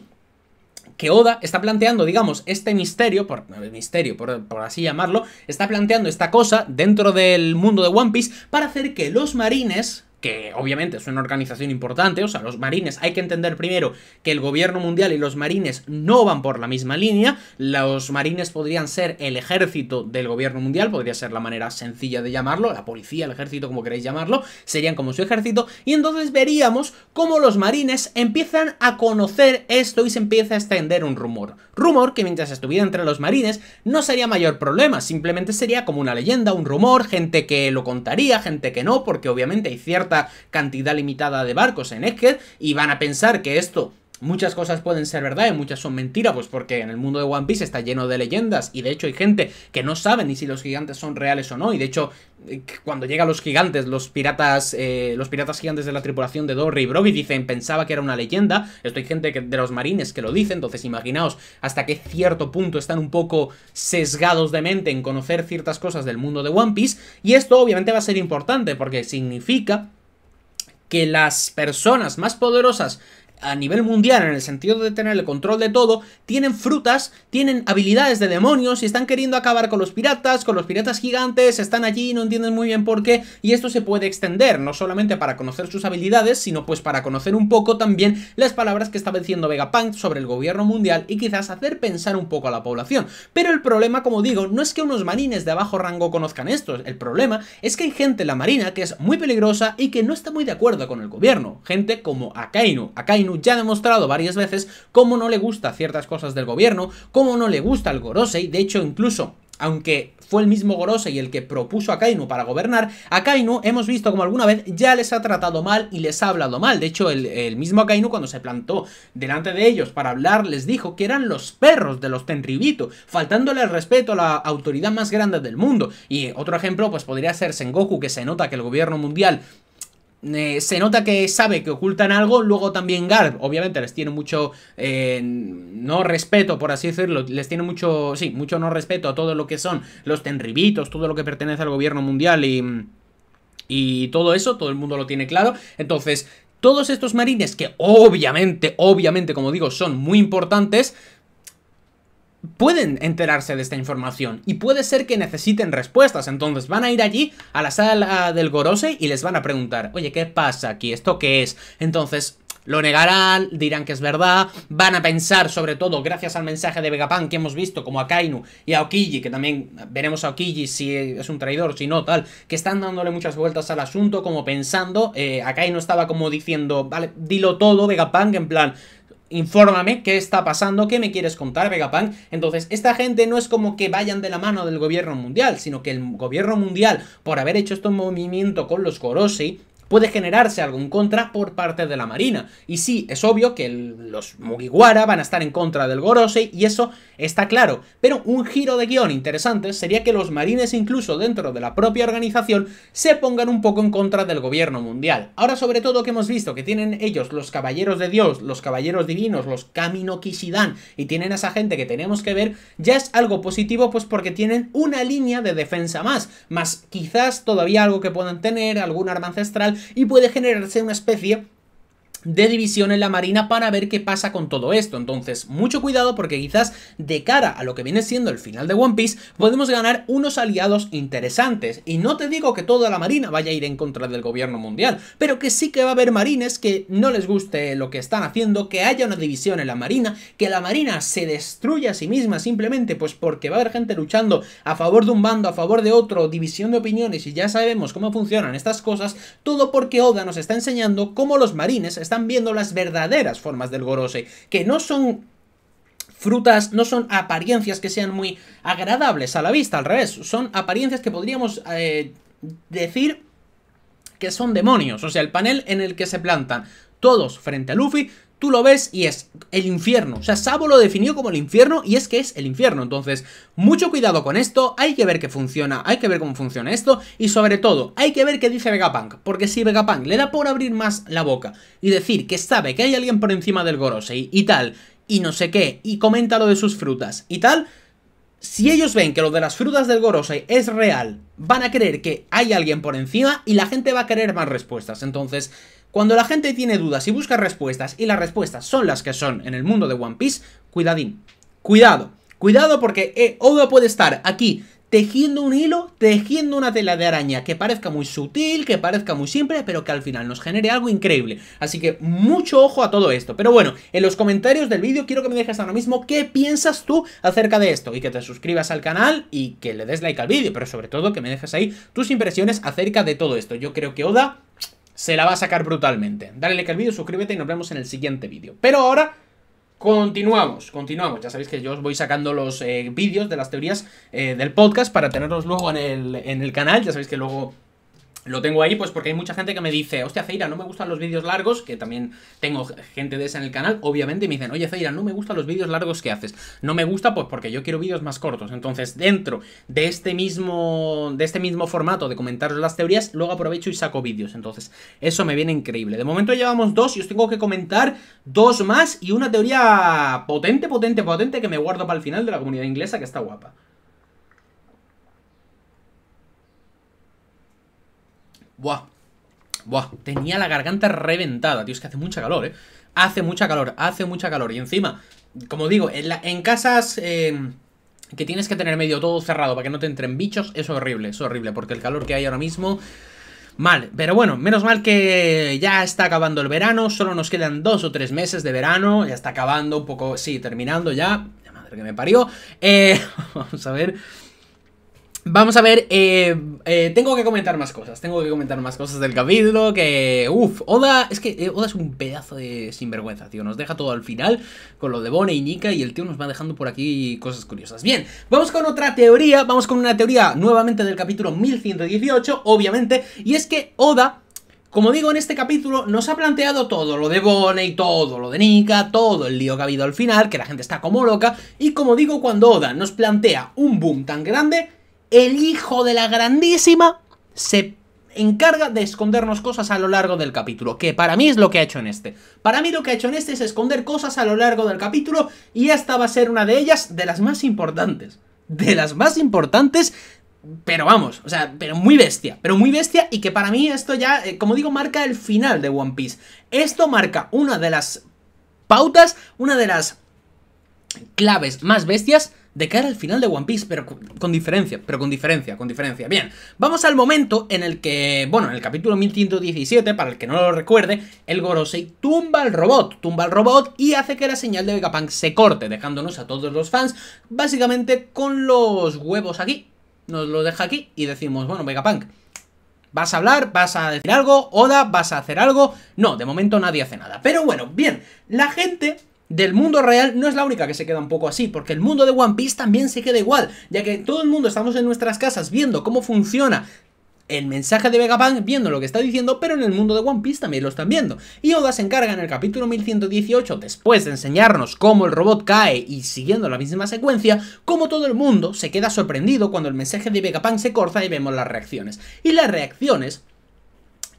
que Oda está planteando, digamos, este misterio, por, misterio, por, por, así llamarlo, está planteando esta cosa dentro del mundo de One Piece para hacer que los marines que obviamente es una organización importante, o sea, los marines, hay que entender primero que el gobierno mundial y los marines no van por la misma línea, los marines podrían ser el ejército del gobierno mundial, podría ser la manera sencilla de llamarlo, la policía, el ejército, como queréis llamarlo, serían como su ejército, y entonces veríamos cómo los marines empiezan a conocer esto y se empieza a extender un rumor. Rumor que mientras estuviera entre los marines no sería mayor problema, simplemente sería como una leyenda, un rumor, gente que lo contaría, gente que no, porque obviamente hay cierto cantidad limitada de barcos en Egghead y van a pensar que esto Muchas cosas pueden ser verdad y muchas son mentira, pues porque en el mundo de One Piece está lleno de leyendas y de hecho hay gente que no sabe ni si los gigantes son reales o no y de hecho eh, cuando llegan los gigantes, los piratas eh, los piratas gigantes de la tripulación de Dory y Brogy dicen, pensaba que era una leyenda esto hay gente de los marines que lo dicen, entonces imaginaos hasta qué cierto punto están un poco sesgados de mente en conocer ciertas cosas del mundo de One Piece y esto obviamente va a ser importante porque significa que las personas más poderosas a nivel mundial en el sentido de tener el control de todo, tienen frutas, tienen habilidades de demonios y están queriendo acabar con los piratas, con los piratas gigantes, están allí, no entienden muy bien por qué, y esto se puede extender, no solamente para conocer sus habilidades, sino pues para conocer un poco también las palabras que estaba diciendo Vegapunk sobre el gobierno mundial y quizás hacer pensar un poco a la población. Pero el problema, como digo, no es que unos marines de bajo rango conozcan esto, el problema es que hay gente en la marina que es muy peligrosa y que no está muy de acuerdo con el gobierno, gente como Akainu. Akainu ya ha demostrado varias veces cómo no le gusta ciertas cosas del gobierno, cómo no le gusta el Gorosei, de hecho incluso aunque fue el mismo Gorosei el que propuso a Kainu para gobernar, a Kainu hemos visto como alguna vez ya les ha tratado mal y les ha hablado mal. De hecho, el, mismo Akainu cuando se plantó delante de ellos para hablar les dijo que eran los perros de los Tenribito, faltándole el respeto a la autoridad más grande del mundo. Y otro ejemplo pues podría ser Sengoku, que se nota que el gobierno mundial eh, se nota que sabe que ocultan algo, luego también Garb, obviamente les tiene mucho eh, no respeto, por así decirlo, les tiene mucho, sí, mucho no respeto a todo lo que son los tenribitos, todo lo que pertenece al gobierno mundial y, y todo eso, todo el mundo lo tiene claro, entonces todos estos marines que obviamente, obviamente, como digo, son muy importantes, pueden enterarse de esta información y puede ser que necesiten respuestas. Entonces van a ir allí a la sala del Gorose y les van a preguntar, oye, ¿qué pasa aquí? ¿Esto qué es? Entonces lo negarán, dirán que es verdad, van a pensar sobre todo gracias al mensaje de Vegapunk que hemos visto, como a Kainu y a Okiji, que también veremos a Okiji si es un traidor, si no, tal, que están dándole muchas vueltas al asunto, como pensando, eh, a Kainu estaba como diciendo, vale, dilo todo, Vegapunk, en plan, infórmame qué está pasando, qué me quieres contar, Vegapunk. Entonces, esta gente no es como que vayan de la mano del gobierno mundial, sino que el gobierno mundial, por haber hecho este movimiento con los Gorosei, puede generarse algún contra por parte de la Marina. Y sí, es obvio que los Mugiwara van a estar en contra del Gorosei y eso está claro, pero un giro de guión interesante sería que los marines incluso dentro de la propia organización se pongan un poco en contra del gobierno mundial. Ahora sobre todo que hemos visto que tienen ellos los caballeros de Dios, los caballeros divinos, los Kamino Kishidan y tienen a esa gente que tenemos que ver, ya es algo positivo pues porque tienen una línea de defensa más, más quizás todavía algo que puedan tener, algún arma ancestral y puede generarse una especie de división en la Marina para ver qué pasa con todo esto. Entonces, mucho cuidado porque quizás de cara a lo que viene siendo el final de One Piece, podemos ganar unos aliados interesantes. Y no te digo que toda la Marina vaya a ir en contra del gobierno mundial, pero que sí que va a haber marines que no les guste lo que están haciendo, que haya una división en la Marina, que la Marina se destruya a sí misma simplemente pues porque va a haber gente luchando a favor de un bando, a favor de otro, división de opiniones y ya sabemos cómo funcionan estas cosas, todo porque Oda nos está enseñando cómo los marines están viendo las verdaderas formas del Gorosei, que no son frutas, no son apariencias que sean muy agradables a la vista, al revés, son apariencias que podríamos eh, decir que son demonios, o sea, el panel en el que se plantan todos frente a Luffy tú lo ves y es el infierno. O sea, Sabo lo definió como el infierno y es que es el infierno. Entonces, mucho cuidado con esto, hay que ver que funciona, hay que ver cómo funciona esto y sobre todo, hay que ver qué dice Vegapunk, porque si Vegapunk le da por abrir más la boca y decir que sabe que hay alguien por encima del Gorosei y tal, y no sé qué, y comenta lo de sus frutas y tal... Si ellos ven que lo de las frutas del Gorosei es real, van a creer que hay alguien por encima y la gente va a querer más respuestas. Entonces, cuando la gente tiene dudas y busca respuestas y las respuestas son las que son en el mundo de One Piece, cuidadín, cuidado, cuidado porque eh, Oda puede estar aquí tejiendo un hilo, tejiendo una tela de araña que parezca muy sutil, que parezca muy simple, pero que al final nos genere algo increíble. Así que mucho ojo a todo esto. Pero bueno, en los comentarios del vídeo quiero que me dejes ahora mismo qué piensas tú acerca de esto y que te suscribas al canal y que le des like al vídeo, pero sobre todo que me dejes ahí tus impresiones acerca de todo esto. Yo creo que Oda se la va a sacar brutalmente. Dale like al vídeo, suscríbete y nos vemos en el siguiente vídeo. Pero ahora... Continuamos, continuamos. Ya sabéis que yo os voy sacando los eh, vídeos de las teorías eh, del podcast para tenerlos luego en el, en el canal. Ya sabéis que luego lo tengo ahí pues porque hay mucha gente que me dice, hostia Zeira, no me gustan los vídeos largos, que también tengo gente de esa en el canal, obviamente, y me dicen, oye Zeira, no me gustan los vídeos largos que haces. No me gusta pues porque yo quiero vídeos más cortos. Entonces, dentro de este mismo de este mismo formato de comentaros las teorías, luego aprovecho y saco vídeos. Entonces, eso me viene increíble. De momento llevamos dos y os tengo que comentar dos más y una teoría potente, potente, potente que me guardo para el final de la comunidad inglesa que está guapa. Buah. Buah, tenía la garganta reventada, tío, es que hace mucha calor, ¿eh? Hace mucha calor, hace mucha calor. Y encima, como digo, en, en casas em, que tienes que tener medio todo cerrado para que no te entren bichos, es horrible, es horrible, porque el calor que hay ahora mismo... Mal, pero bueno, menos mal que ya está acabando el verano, solo nos quedan dos o tres meses de verano, ya está acabando un poco, sí, terminando ya, la madre que me parió, eh, vamos a ver, Vamos a ver, eh, eh, tengo que comentar más cosas, tengo que comentar más cosas del capítulo, que... uff, Oda, es que eh, Oda es un pedazo de sinvergüenza, tío, nos deja todo al final con lo de bone y Nika y el tío nos va dejando por aquí cosas curiosas. Bien, vamos con otra teoría, vamos con una teoría nuevamente del capítulo 1118, obviamente, y es que Oda como digo, en este capítulo nos ha planteado todo, lo de y todo lo de Nika, todo el lío que ha habido al final, que la gente está como loca, y como digo, cuando Oda nos plantea un boom tan grande, el hijo de la grandísima se encarga de escondernos cosas a lo largo del capítulo, que para mí es lo que ha hecho en este. Para mí lo que ha hecho en este es esconder cosas a lo largo del capítulo y esta va a ser una de ellas de las más importantes. De las más importantes, pero vamos, o sea, pero muy bestia, pero muy bestia y que para mí esto ya, eh, como digo, marca el final de One Piece. Esto marca una de las pautas, una de las claves más bestias de cara al final de One Piece, pero con, diferencia, pero con diferencia, con diferencia. Bien, vamos al momento en el que, bueno, en el capítulo 1117, para el que no lo recuerde, el Gorosei tumba al robot, tumba al robot y hace que la señal de Vegapunk se corte, dejándonos a todos los fans básicamente con los huevos aquí. Nos lo deja aquí y decimos, bueno, Vegapunk, ¿Vas a hablar? ¿Vas a decir algo? ¿Oda? ¿Vas a hacer algo? No, de momento nadie hace nada. Pero bueno, bien, la gente del mundo real no es la única que se queda un poco así, porque el mundo de One Piece también se queda igual, ya que todo el mundo estamos en nuestras casas viendo cómo funciona el mensaje de Vegapunk viendo lo que está diciendo, pero en el mundo de One Piece también lo están viendo. Y Oda se encarga en el capítulo 1118, después de enseñarnos cómo el robot cae y siguiendo la misma secuencia, cómo todo el mundo se queda sorprendido cuando el mensaje de Vegapunk se corta y vemos las reacciones. Y las reacciones,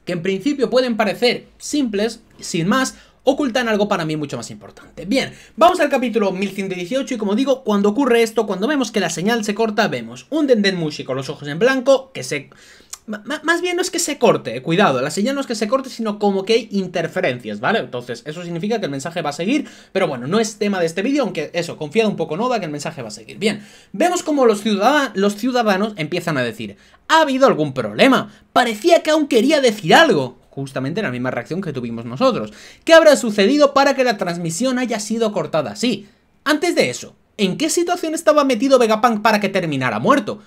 que en principio pueden parecer simples, sin más, ocultan algo para mí mucho más importante. Bien, vamos al capítulo 1118 y como digo, cuando ocurre esto, cuando vemos que la señal se corta, vemos un Denden Mushi con los ojos en blanco que se... más bien no es que se corte, eh, cuidado, la señal no es que se corte, sino como que hay interferencias, ¿vale? Entonces, eso significa que el mensaje va a seguir, pero bueno, no es tema de este vídeo, aunque eso, confiado un poco Noda que el mensaje va a seguir. Bien, vemos como los, los ciudadanos empiezan a decir, ha habido algún problema, parecía que aún quería decir algo justamente la misma reacción que tuvimos nosotros. ¿Qué habrá sucedido para que la transmisión haya sido cortada así? Antes de eso, ¿en qué situación estaba metido Vegapunk para que terminara muerto?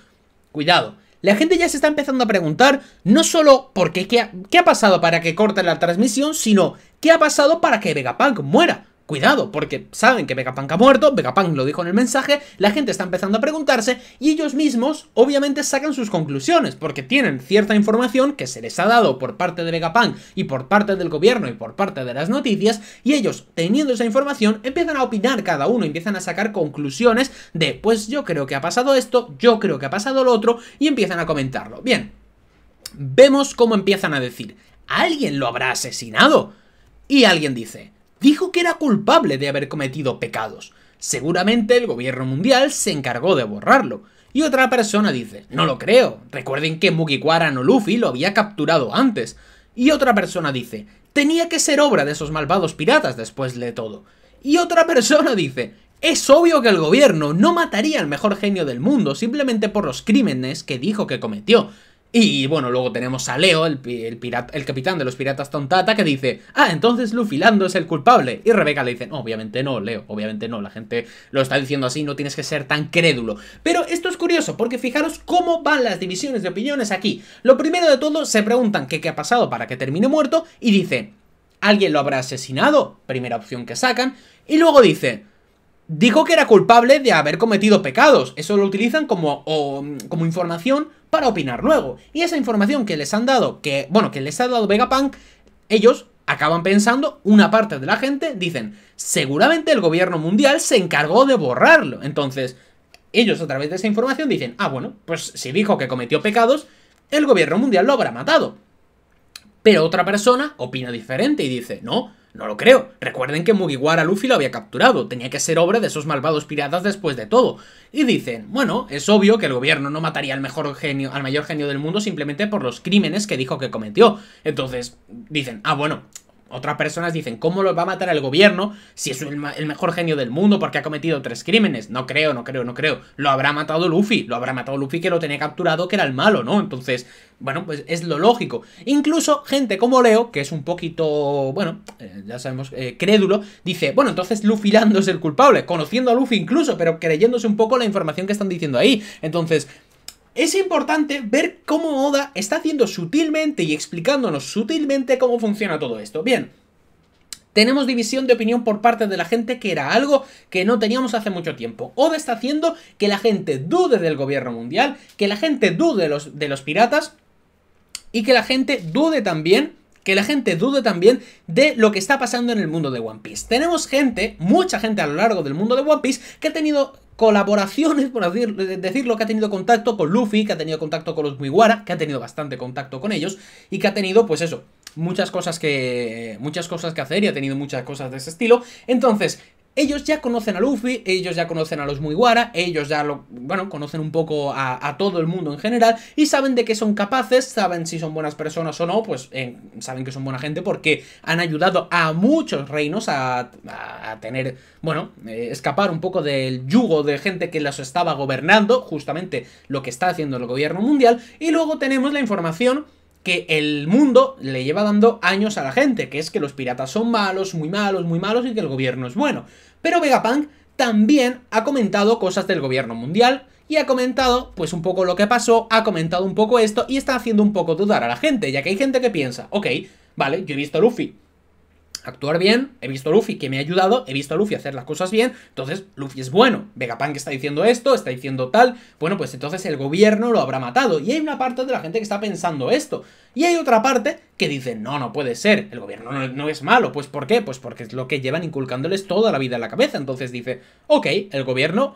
Cuidado, la gente ya se está empezando a preguntar no solo por qué, ha, qué ha pasado para que corte la transmisión, sino qué ha pasado para que Vegapunk muera cuidado, porque saben que Vegapunk ha muerto, Vegapunk lo dijo en el mensaje, la gente está empezando a preguntarse y ellos mismos obviamente sacan sus conclusiones, porque tienen cierta información que se les ha dado por parte de Vegapunk y por parte del gobierno y por parte de las noticias, y ellos teniendo esa información empiezan a opinar cada uno, empiezan a sacar conclusiones de pues yo creo que ha pasado esto, yo creo que ha pasado lo otro, y empiezan a comentarlo. Bien, vemos cómo empiezan a decir, alguien lo habrá asesinado. Y alguien dice, dijo que era culpable de haber cometido pecados. Seguramente el gobierno mundial se encargó de borrarlo. Y otra persona dice, no lo creo, recuerden que Mugiwara no Luffy lo había capturado antes. Y otra persona dice, tenía que ser obra de esos malvados piratas después de todo. Y otra persona dice, es obvio que el gobierno no mataría al mejor genio del mundo simplemente por los crímenes que dijo que cometió. Y bueno, luego tenemos a Leo, el, capitán de los piratas Tontata, que dice, ah, entonces Luffy Lando es el culpable. Y Rebeca le dice, no, obviamente no, Leo, obviamente no, la gente lo está diciendo así, no tienes que ser tan crédulo. Pero esto es curioso, porque fijaros cómo van las divisiones de opiniones aquí. Lo primero de todo, se preguntan qué, ha pasado para que termine muerto, y dice, alguien lo habrá asesinado, primera opción que sacan, y luego dice, dijo que era culpable de haber cometido pecados. Eso lo utilizan como, como información para opinar luego. Y esa información que les han dado, que, bueno, que les ha dado Vegapunk, ellos acaban pensando, una parte de la gente dicen, seguramente el gobierno mundial se encargó de borrarlo. Entonces, ellos a través de esa información dicen, ah, bueno, pues si dijo que cometió pecados, el gobierno mundial lo habrá matado. Pero otra persona opina diferente y dice, no, no lo creo. Recuerden que Mugiwara Luffy lo había capturado, tenía que ser obra de esos malvados piratas después de todo. Y dicen, bueno, es obvio que el gobierno no mataría al mejor genio, al mayor genio del mundo simplemente por los crímenes que dijo que cometió. Entonces, dicen, ah, bueno, otras personas dicen, ¿cómo lo va a matar el gobierno si es el, mejor genio del mundo porque ha cometido tres crímenes? No creo, no creo, no creo. Lo habrá matado Luffy, lo habrá matado Luffy que lo tenía capturado, que era el malo, ¿no? Entonces, bueno, pues es lo lógico. Incluso gente como Leo, que es un poquito, bueno, eh, ya sabemos, eh, crédulo, dice, bueno, entonces Luffy Lando es el culpable, conociendo a Luffy incluso, pero creyéndose un poco la información que están diciendo ahí. Entonces, es importante ver cómo Oda está haciendo sutilmente y explicándonos sutilmente cómo funciona todo esto. Bien, tenemos división de opinión por parte de la gente, que era algo que no teníamos hace mucho tiempo. Oda está haciendo que la gente dude del gobierno mundial, que la gente dude de los, de los piratas y que la gente dude también que la gente dude también de lo que está pasando en el mundo de One Piece. Tenemos gente, mucha gente a lo largo del mundo de One Piece, que ha tenido colaboraciones, por decirlo, que ha tenido contacto con Luffy, que ha tenido contacto con los Mugiwara, que ha tenido bastante contacto con ellos, y que ha tenido, pues eso, muchas cosas que muchas cosas que hacer y ha tenido muchas cosas de ese estilo. Entonces, ellos ya conocen a Luffy, ellos ya conocen a los Mugiwara, ellos ya lo, bueno, conocen un poco a, todo el mundo en general y saben de qué son capaces, saben si son buenas personas o no, pues eh, saben que son buena gente porque han ayudado a muchos reinos a, tener, bueno, eh, escapar un poco del yugo de gente que los estaba gobernando, justamente lo que está haciendo el gobierno mundial, y luego tenemos la información que el mundo le lleva dando años a la gente, que es que los piratas son malos, muy malos, muy malos y que el gobierno es bueno. Pero Vegapunk también ha comentado cosas del gobierno mundial y ha comentado pues un poco lo que pasó, ha comentado un poco esto y está haciendo un poco dudar a la gente, ya que hay gente que piensa, ok, vale, yo he visto a Luffy actuar bien, he visto a Luffy que me ha ayudado, he visto a Luffy hacer las cosas bien, entonces Luffy es bueno. Vegapunk está diciendo esto, está diciendo tal, bueno, pues entonces el gobierno lo habrá matado. Y hay una parte de la gente que está pensando esto. Y hay otra parte que dice, no, no puede ser, el gobierno no, es malo. Pues ¿por qué? Pues porque es lo que llevan inculcándoles toda la vida en la cabeza. Entonces dice, ok, el gobierno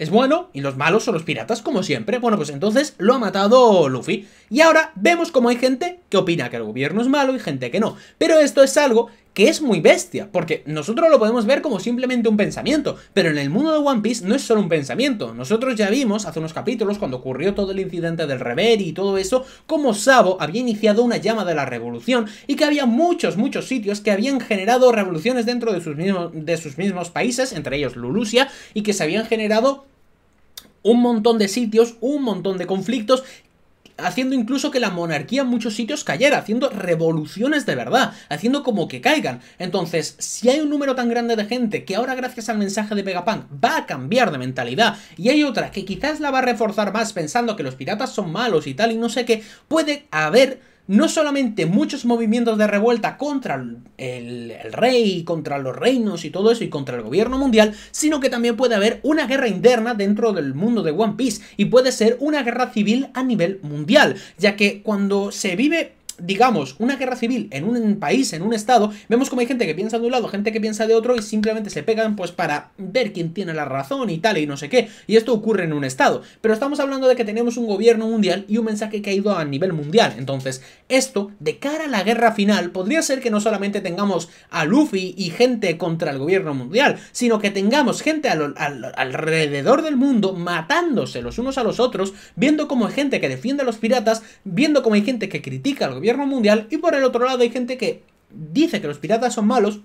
es bueno y los malos son los piratas, como siempre. Bueno, pues entonces lo ha matado Luffy. Y ahora vemos cómo hay gente que opina que el gobierno es malo y gente que no. Pero esto es algo que es muy bestia, porque nosotros lo podemos ver como simplemente un pensamiento, pero en el mundo de One Piece no es solo un pensamiento. Nosotros ya vimos hace unos capítulos, cuando ocurrió todo el incidente del Rever y todo eso, cómo Sabo había iniciado una llama de la revolución y que había muchos, muchos sitios que habían generado revoluciones dentro de sus mismos, de sus mismos países, entre ellos Lulusia, y que se habían generado un montón de sitios, un montón de conflictos haciendo incluso que la monarquía en muchos sitios cayera, haciendo revoluciones de verdad, haciendo como que caigan. Entonces, si hay un número tan grande de gente que ahora gracias al mensaje de Vegapunk va a cambiar de mentalidad, y hay otra que quizás la va a reforzar más pensando que los piratas son malos y tal y no sé qué, puede haber no solamente muchos movimientos de revuelta contra el, rey, contra los reinos y todo eso, y contra el gobierno mundial, sino que también puede haber una guerra interna dentro del mundo de One Piece, y puede ser una guerra civil a nivel mundial, ya que cuando se vive digamos, una guerra civil en un país, en un estado, vemos como hay gente que piensa de un lado, gente que piensa de otro y simplemente se pegan pues para ver quién tiene la razón y tal y no sé qué. Y esto ocurre en un estado. Pero estamos hablando de que tenemos un gobierno mundial y un mensaje que ha ido a nivel mundial. Entonces, esto, de cara a la guerra final, podría ser que no solamente tengamos a Luffy y gente contra el gobierno mundial, sino que tengamos gente alrededor del mundo matándose los unos a los otros, viendo cómo hay gente que defiende a los piratas, viendo cómo hay gente que critica al gobierno mundial y por el otro lado hay gente que dice que los piratas son malos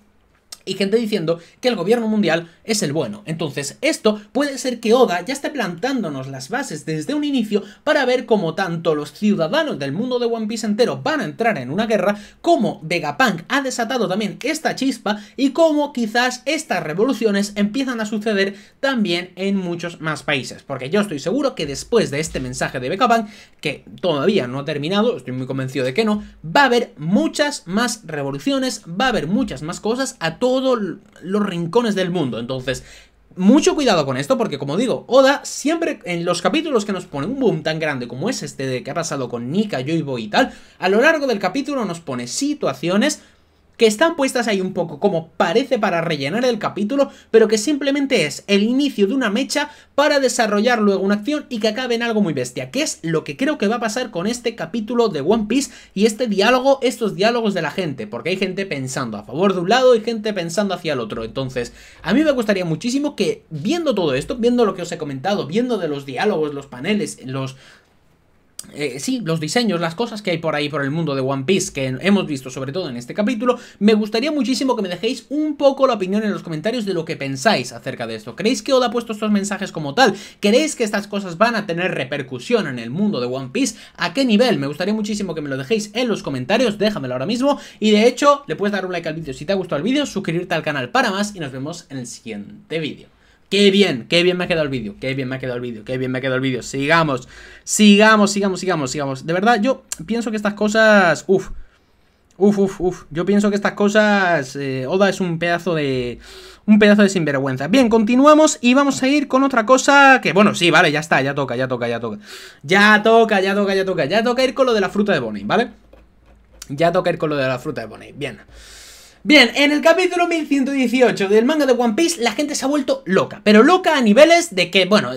y gente diciendo que el gobierno mundial es el bueno. Entonces, esto puede ser que Oda ya esté plantándonos las bases desde un inicio para ver cómo tanto los ciudadanos del mundo de One Piece entero van a entrar en una guerra, como Vegapunk ha desatado también esta chispa y cómo quizás estas revoluciones empiezan a suceder también en muchos más países. Porque yo estoy seguro que después de este mensaje de Vegapunk, que todavía no ha terminado, estoy muy convencido de que no, va a haber muchas más revoluciones, va a haber muchas más cosas a todo todos los rincones del mundo. Entonces, mucho cuidado con esto, porque como digo, Oda siempre en los capítulos que nos pone un boom tan grande como es este de que ha pasado con Nika, y voy y tal, a lo largo del capítulo nos pone situaciones que están puestas ahí un poco como parece para rellenar el capítulo, pero que simplemente es el inicio de una mecha para desarrollar luego una acción y que acabe en algo muy bestia, que es lo que creo que va a pasar con este capítulo de One Piece y este diálogo, estos diálogos de la gente, porque hay gente pensando a favor de un lado y gente pensando hacia el otro, entonces a mí me gustaría muchísimo que viendo todo esto, viendo lo que os he comentado, viendo de los diálogos, los paneles, los eh, sí, los diseños, las cosas que hay por ahí por el mundo de One Piece que hemos visto sobre todo en este capítulo, me gustaría muchísimo que me dejéis un poco la opinión en los comentarios de lo que pensáis acerca de esto. ¿Creéis que Oda ha puesto estos mensajes como tal? ¿Creéis que estas cosas van a tener repercusión en el mundo de One Piece? ¿A qué nivel? Me gustaría muchísimo que me lo dejéis en los comentarios, déjamelo ahora mismo y de hecho le puedes dar un like al vídeo si te ha gustado el vídeo, suscribirte al canal para más y nos vemos en el siguiente vídeo. Qué bien, qué bien me ha quedado el vídeo, qué bien me ha quedado el vídeo, qué bien me ha quedado el vídeo. Sigamos, sigamos, sigamos, sigamos, sigamos. De verdad, yo pienso que estas cosas... Uf, uf, uf, uf. Yo pienso que estas cosas... Eh, Oda es un pedazo de... Un pedazo de sinvergüenza. Bien, continuamos y vamos a ir con otra cosa que... Bueno, sí, vale, ya está, ya toca, ya toca, ya toca. Ya toca, ya toca, ya toca. Ya toca ir con lo de la fruta de Bonnie, ¿vale? Ya toca ir con lo de la fruta de Bonnie. Bien. Bien, en el capítulo 1118 del manga de One Piece la gente se ha vuelto loca, pero loca a niveles de que, bueno,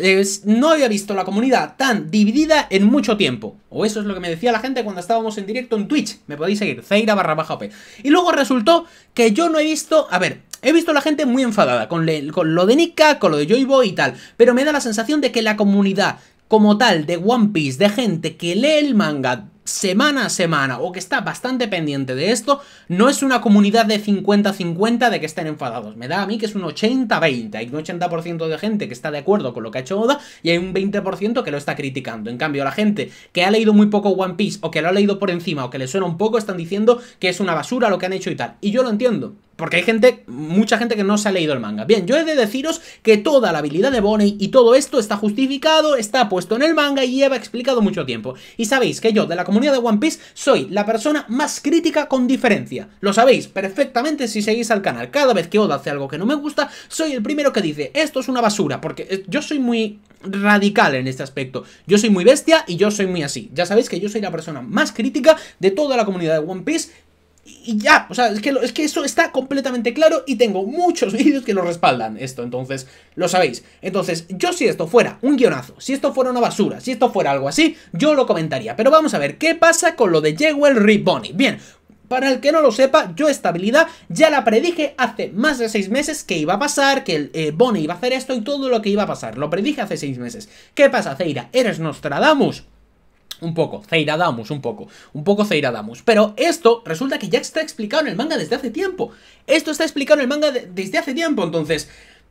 no había visto la comunidad tan dividida en mucho tiempo. O eso es lo que me decía la gente cuando estábamos en directo en Twitch. Me podéis seguir, Zeira barra baja Y luego resultó que yo no he visto... A ver, He visto a la gente muy enfadada con, lo de Nika, con lo de Joyboy y tal, pero me da la sensación de que la comunidad como tal de One Piece, de gente que lee el manga semana a semana o que está bastante pendiente de esto, no es una comunidad de 50-50 de que estén enfadados. Me da a mí que es un 80-20. Hay un 80% de gente que está de acuerdo con lo que ha hecho Oda y hay un 20% que lo está criticando. En cambio, la gente que ha leído muy poco One Piece o que lo ha leído por encima o que le suena un poco están diciendo que es una basura lo que han hecho y tal. Y yo lo entiendo. Porque hay gente, mucha gente que no se ha leído el manga. Bien, yo he de deciros que toda la habilidad de Bonnie y todo esto está justificado, está puesto en el manga y lleva explicado mucho tiempo. Y sabéis que yo, de la comunidad de One Piece, soy la persona más crítica con diferencia. Lo sabéis perfectamente si seguís al canal. Cada vez que Oda hace algo que no me gusta, soy el primero que dice, esto es una basura, porque eh, yo soy muy radical en este aspecto. Yo soy muy bestia y yo soy muy así. Ya sabéis que yo soy la persona más crítica de toda la comunidad de One Piece y ya, o sea, es que, es que eso está completamente claro y tengo muchos vídeos que lo respaldan esto, entonces lo sabéis. Entonces, yo si esto fuera un guionazo, si esto fuera una basura, si esto fuera algo así, yo lo comentaría. Pero vamos a ver qué pasa con lo de Jewel Bonnie. Bien, para el que no lo sepa, yo esta habilidad ya la predije hace más de seis meses que iba a pasar, que el eh, Bonnie iba a hacer esto y todo lo que iba a pasar. Lo predije hace seis meses. ¿Qué pasa, Zeira? ¿Eres Nostradamus? Un poco, Zeiradamus, un poco, un poco Zeiradamus, Pero esto resulta que ya está explicado en el manga desde hace tiempo. Esto está explicado en el manga desde hace tiempo, entonces...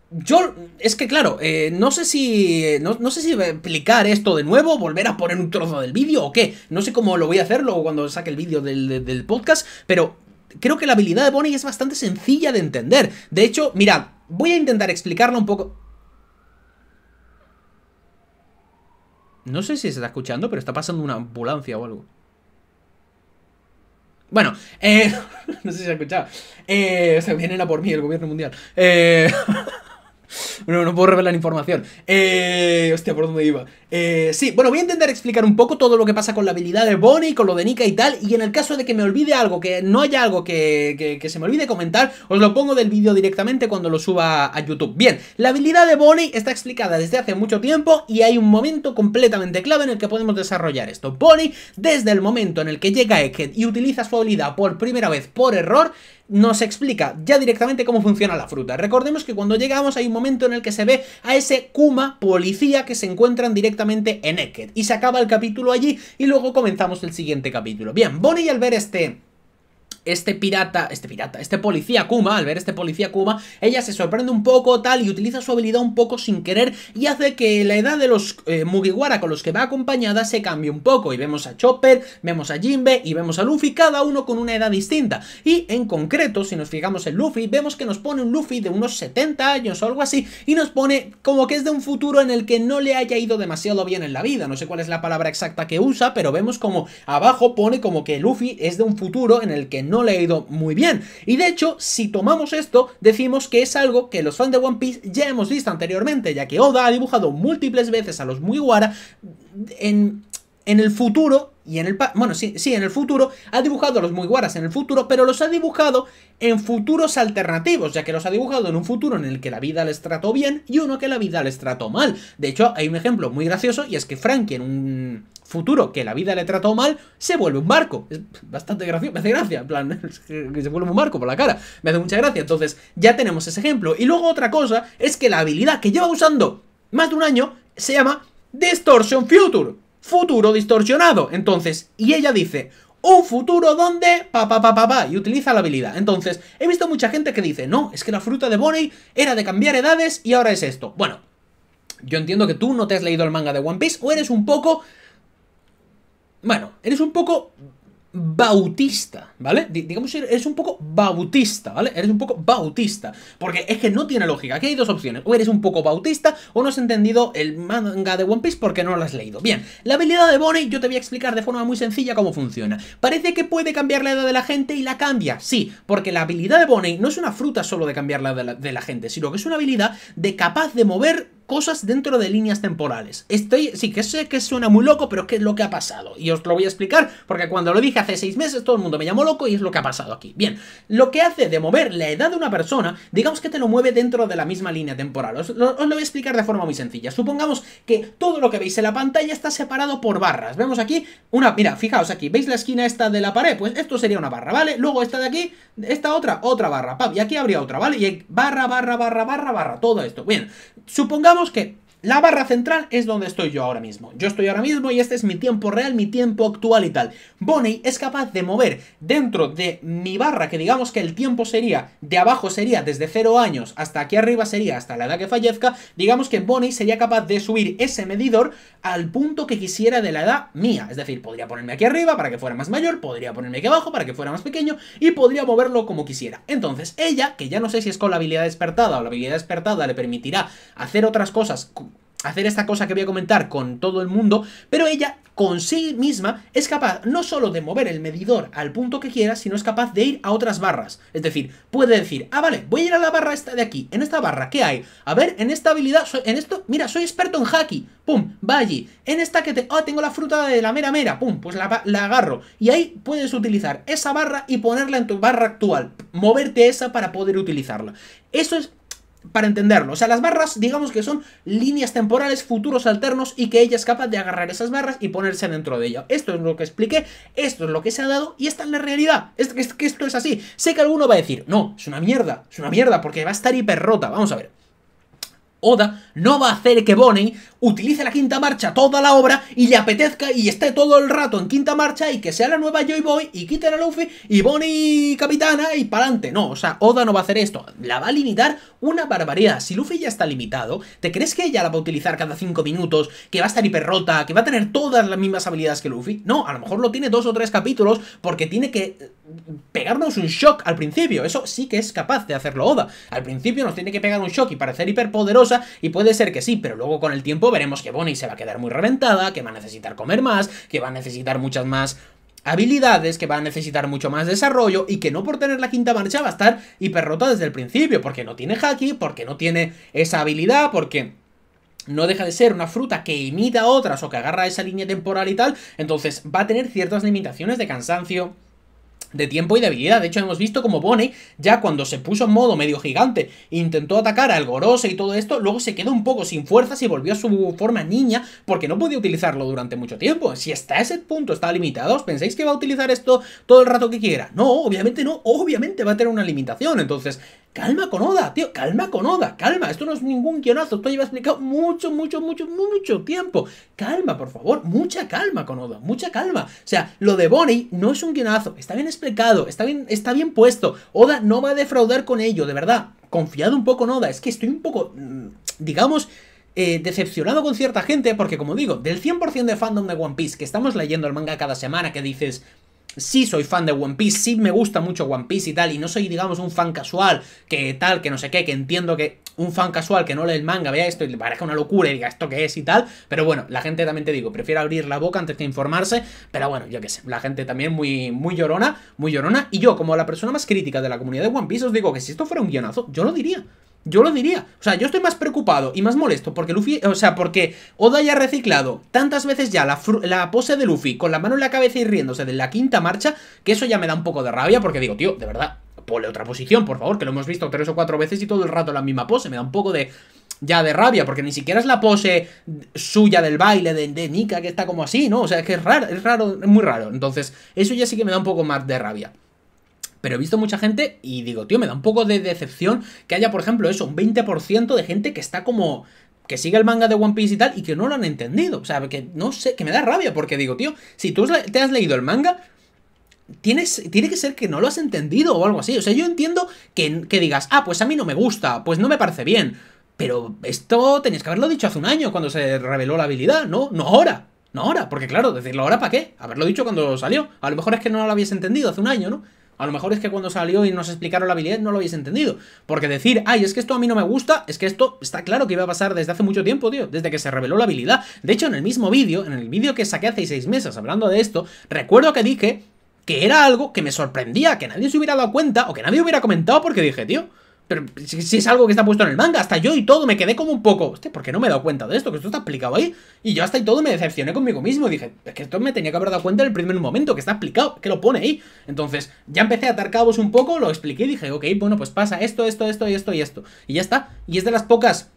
Yo, es que claro, eh, no sé si. Eh, no, sé si explicar esto de nuevo, volver a poner un trozo del vídeo o qué. No sé cómo lo voy a hacer luego cuando saque el vídeo del, podcast, pero creo que la habilidad de Bonnie es bastante sencilla de entender. De hecho, mira, voy a intentar explicarla un poco. No sé si se está escuchando, pero está pasando una ambulancia o algo. Bueno, eh, no sé si se ha escuchado. Eh, o sea, vienen a por mí el gobierno mundial. Eh, no puedo revelar información. Eh, hostia, ¿por dónde iba? Eh, sí, bueno, voy a intentar explicar un poco todo lo que pasa con la habilidad de Bonnie, con lo de Nika y tal, y en el caso de que me olvide algo, que no haya algo que, se me olvide comentar, os lo pongo del vídeo directamente cuando lo suba a YouTube. Bien, la habilidad de Bonnie está explicada desde hace mucho tiempo y hay un momento completamente clave en el que podemos desarrollar esto. Bonnie, desde el momento en el que llega Egghead y utiliza su habilidad por primera vez por error, nos explica ya directamente cómo funciona la fruta. Recordemos que cuando llegamos hay un momento en el que se ve a ese Kuma policía que se encuentran directamente en Y se acaba el capítulo allí y luego comenzamos el siguiente capítulo. Bien, Bonnie al ver este este pirata, este pirata, este policía Kuma, al ver este policía Kuma, ella se sorprende un poco, tal, y utiliza su habilidad un poco sin querer y hace que la edad de los eh, Mugiwara con los que va acompañada se cambie un poco. Y vemos a Chopper, vemos a Jinbe y vemos a Luffy, cada uno con una edad distinta. Y en concreto, si nos fijamos en Luffy, vemos que nos pone un Luffy de unos 70 años o algo así, y nos pone como que es de un futuro en el que no le haya ido demasiado bien en la vida. No sé cuál es la palabra exacta que usa, pero vemos como abajo pone como que Luffy es de un futuro en el que no no le muy bien. Y de hecho, si tomamos esto, decimos que es algo que los fans de One Piece ya hemos visto anteriormente, ya que Oda ha dibujado múltiples veces a los muy en, en el futuro y en el bueno, sí, sí, en el futuro, ha dibujado a los muy guaras en el futuro, pero los ha dibujado en futuros alternativos, ya que los ha dibujado en un futuro en el que la vida les trató bien y uno que la vida les trató mal. De hecho, hay un ejemplo muy gracioso y es que Frankie en un futuro que la vida le trató mal, se vuelve un barco. Es bastante gracioso, me hace gracia, en plan, que se vuelve un barco por la cara, me hace mucha gracia. Entonces, ya tenemos ese ejemplo. Y luego otra cosa es que la habilidad que lleva usando más de un año se llama Distortion Future futuro distorsionado. Entonces, y ella dice, un futuro donde pa pa pa pa pa y utiliza la habilidad. Entonces, he visto mucha gente que dice, "No, es que la fruta de Bonnie era de cambiar edades y ahora es esto." Bueno, yo entiendo que tú no te has leído el manga de One Piece o eres un poco bueno, eres un poco bautista, ¿vale? digamos, que eres un poco bautista, ¿vale? Eres un poco bautista, porque es que no tiene lógica. Aquí hay dos opciones, o eres un poco bautista o no has entendido el manga de One Piece porque no lo has leído. Bien, la habilidad de Bonnie yo te voy a explicar de forma muy sencilla cómo funciona. Parece que puede cambiar la edad de la gente y la cambia, sí, porque la habilidad de Bonnie no es una fruta solo de cambiar la edad la, de la gente, sino que es una habilidad de capaz de mover cosas dentro de líneas temporales. Estoy, sí, que sé que suena muy loco, pero qué es lo que ha pasado. Y os lo voy a explicar, porque cuando lo dije hace seis meses, todo el mundo me llamó loco y es lo que ha pasado aquí. Bien, lo que hace de mover la edad de una persona, digamos que te lo mueve dentro de la misma línea temporal. Os lo, voy a explicar de forma muy sencilla. Supongamos que todo lo que veis en la pantalla está separado por barras. Vemos aquí una, mira, fijaos aquí, ¿veis la esquina esta de la pared? Pues esto sería una barra, ¿vale? Luego esta de aquí, esta otra, otra barra, y aquí habría otra, ¿vale? Y barra, barra, barra, barra, barra, todo esto. Bien, Supongamos que la barra central es donde estoy yo ahora mismo. Yo estoy ahora mismo y este es mi tiempo real, mi tiempo actual y tal. Bonnie es capaz de mover dentro de mi barra, que digamos que el tiempo sería, de abajo sería desde 0 años hasta aquí arriba sería hasta la edad que fallezca, digamos que Bonnie sería capaz de subir ese medidor al punto que quisiera de la edad mía. Es decir, podría ponerme aquí arriba para que fuera más mayor, podría ponerme aquí abajo para que fuera más pequeño y podría moverlo como quisiera. Entonces ella, que ya no sé si es con la habilidad despertada o la habilidad despertada le permitirá hacer otras cosas hacer esta cosa que voy a comentar con todo el mundo, pero ella con sí misma es capaz no solo de mover el medidor al punto que quiera, sino es capaz de ir a otras barras. Es decir, puede decir, ah, vale, voy a ir a la barra esta de aquí, en esta barra, ¿qué hay? A ver, en esta habilidad, en esto, mira, soy experto en haki, pum, va allí. En esta que te, ah, tengo la fruta de la mera mera, pum, pues la agarro. Y ahí puedes utilizar esa barra y ponerla en tu barra actual, moverte esa para poder utilizarla. Eso es para entenderlo. O sea, las barras, digamos que son líneas temporales, futuros alternos y que ella es capaz de agarrar esas barras y ponerse dentro de ella. Esto es lo que expliqué, esto es lo que se ha dado y esta es la realidad. Es que esto, es así. Sé que alguno va a decir, no, es una mierda, es una mierda porque va a estar hiper rota. Vamos a ver. Oda no va a hacer que Bonnie utilice la quinta marcha toda la obra y le apetezca y esté todo el rato en quinta marcha y que sea la nueva Joy Boy y quiten a Luffy y Bonnie Capitana y para adelante No, o sea, Oda no va a hacer esto. La va a limitar una barbaridad. Si Luffy ya está limitado, ¿te crees que ella la va a utilizar cada 5 minutos, que va a estar hiperrota, que va a tener todas las mismas habilidades que Luffy? No, a lo mejor lo tiene dos o tres capítulos porque tiene que eh, pegarnos un shock al principio. Eso sí que es capaz de hacerlo Oda. Al principio nos tiene que pegar un shock y parecer hiperpoderosa y puede ser que sí, pero luego con el tiempo veremos que Bonnie se va a quedar muy reventada, que va a necesitar comer más, que va a necesitar muchas más habilidades, que va a necesitar mucho más desarrollo y que no por tener la quinta marcha va a estar hiperrota desde el principio, porque no tiene haki, porque no tiene esa habilidad, porque no deja de ser una fruta que imita otras o que agarra esa línea temporal y tal, entonces va a tener ciertas limitaciones de cansancio, de tiempo y de habilidad. De hecho, hemos visto como Bonnie, ya cuando se puso en modo medio gigante, intentó atacar al Gorose y todo esto, luego se quedó un poco sin fuerzas y volvió a su forma niña porque no podía utilizarlo durante mucho tiempo. Si hasta ese punto está limitado, ¿os pensáis que va a utilizar esto todo el rato que quiera? No, obviamente no, obviamente va a tener una limitación. Entonces, calma con Oda, tío, calma con Oda, calma. Esto no es ningún guionazo, esto lleva explicado mucho, mucho, mucho, mucho tiempo. Calma, por favor, mucha calma con Oda, mucha calma. O sea, lo de Bonnie no es un guionazo, está bien explicado está bien, está bien puesto. Oda no va a defraudar con ello, de verdad. Confiado un poco en Oda. Es que estoy un poco, mm, digamos, eh, decepcionado con cierta gente, porque como digo, del 100% de fandom de One Piece, que estamos leyendo el manga cada semana, que dices, sí soy fan de One Piece, sí me gusta mucho One Piece y tal, y no soy, digamos, un fan casual, que tal, que no sé qué, que entiendo que un fan casual que no lee el manga vea esto y le parece una locura y diga esto qué es y tal, pero bueno, la gente también te digo, prefiere abrir la boca antes que informarse, pero bueno, yo qué sé, la gente también muy, muy llorona, muy llorona, y yo como la persona más crítica de la comunidad de One Piece os digo que si esto fuera un guionazo, yo lo diría. Yo lo diría. O sea, yo estoy más preocupado y más molesto porque Luffy, o sea, porque Oda ya ha reciclado tantas veces ya la, pose de Luffy con la mano en la cabeza y riéndose de la quinta marcha, que eso ya me da un poco de rabia porque digo, tío, de verdad, ponle otra posición, por favor, que lo hemos visto tres o cuatro veces y todo el rato la misma pose. Me da un poco de ya de rabia, porque ni siquiera es la pose suya del baile de, Nika que está como así, ¿no? O sea, es que es raro, es raro, es muy raro. Entonces, eso ya sí que me da un poco más de rabia pero he visto mucha gente y digo, tío, me da un poco de decepción que haya, por ejemplo, eso, un 20% de gente que está como que sigue el manga de One Piece y tal y que no lo han entendido. O sea, que no sé, que me da rabia porque digo, tío, si tú te has leído el manga, tienes, tiene que ser que no lo has entendido o algo así. O sea, yo entiendo que, que digas, ah, pues a mí no me gusta, pues no me parece bien. Pero esto tenías que haberlo dicho hace un año cuando se reveló la habilidad, ¿no? No ahora. No ahora, porque claro, decirlo ahora para qué. Haberlo dicho cuando salió. A lo mejor es que no lo habías entendido hace un año, ¿no? A lo mejor es que cuando salió y nos explicaron la habilidad no lo habéis entendido. Porque decir, ay, es que esto a mí no me gusta, es que esto está claro que iba a pasar desde hace mucho tiempo, tío, desde que se reveló la habilidad. De hecho, en el mismo vídeo, en el vídeo que saqué hace seis meses hablando de esto, recuerdo que dije que era algo que me sorprendía, que nadie se hubiera dado cuenta o que nadie hubiera comentado porque dije, tío, pero si, es algo que está puesto en el manga, hasta yo y todo me quedé como un poco. Hostia, ¿por qué no me he dado cuenta de esto? Que esto está aplicado ahí. Y yo hasta y todo me decepcioné conmigo mismo. Dije, es que esto me tenía que haber dado cuenta en el primer momento, que está aplicado, que lo pone ahí. Entonces, ya empecé a atar cabos un poco, lo expliqué y dije, ok, bueno, pues pasa esto, esto, esto y esto y esto. Y ya está. Y es de las pocas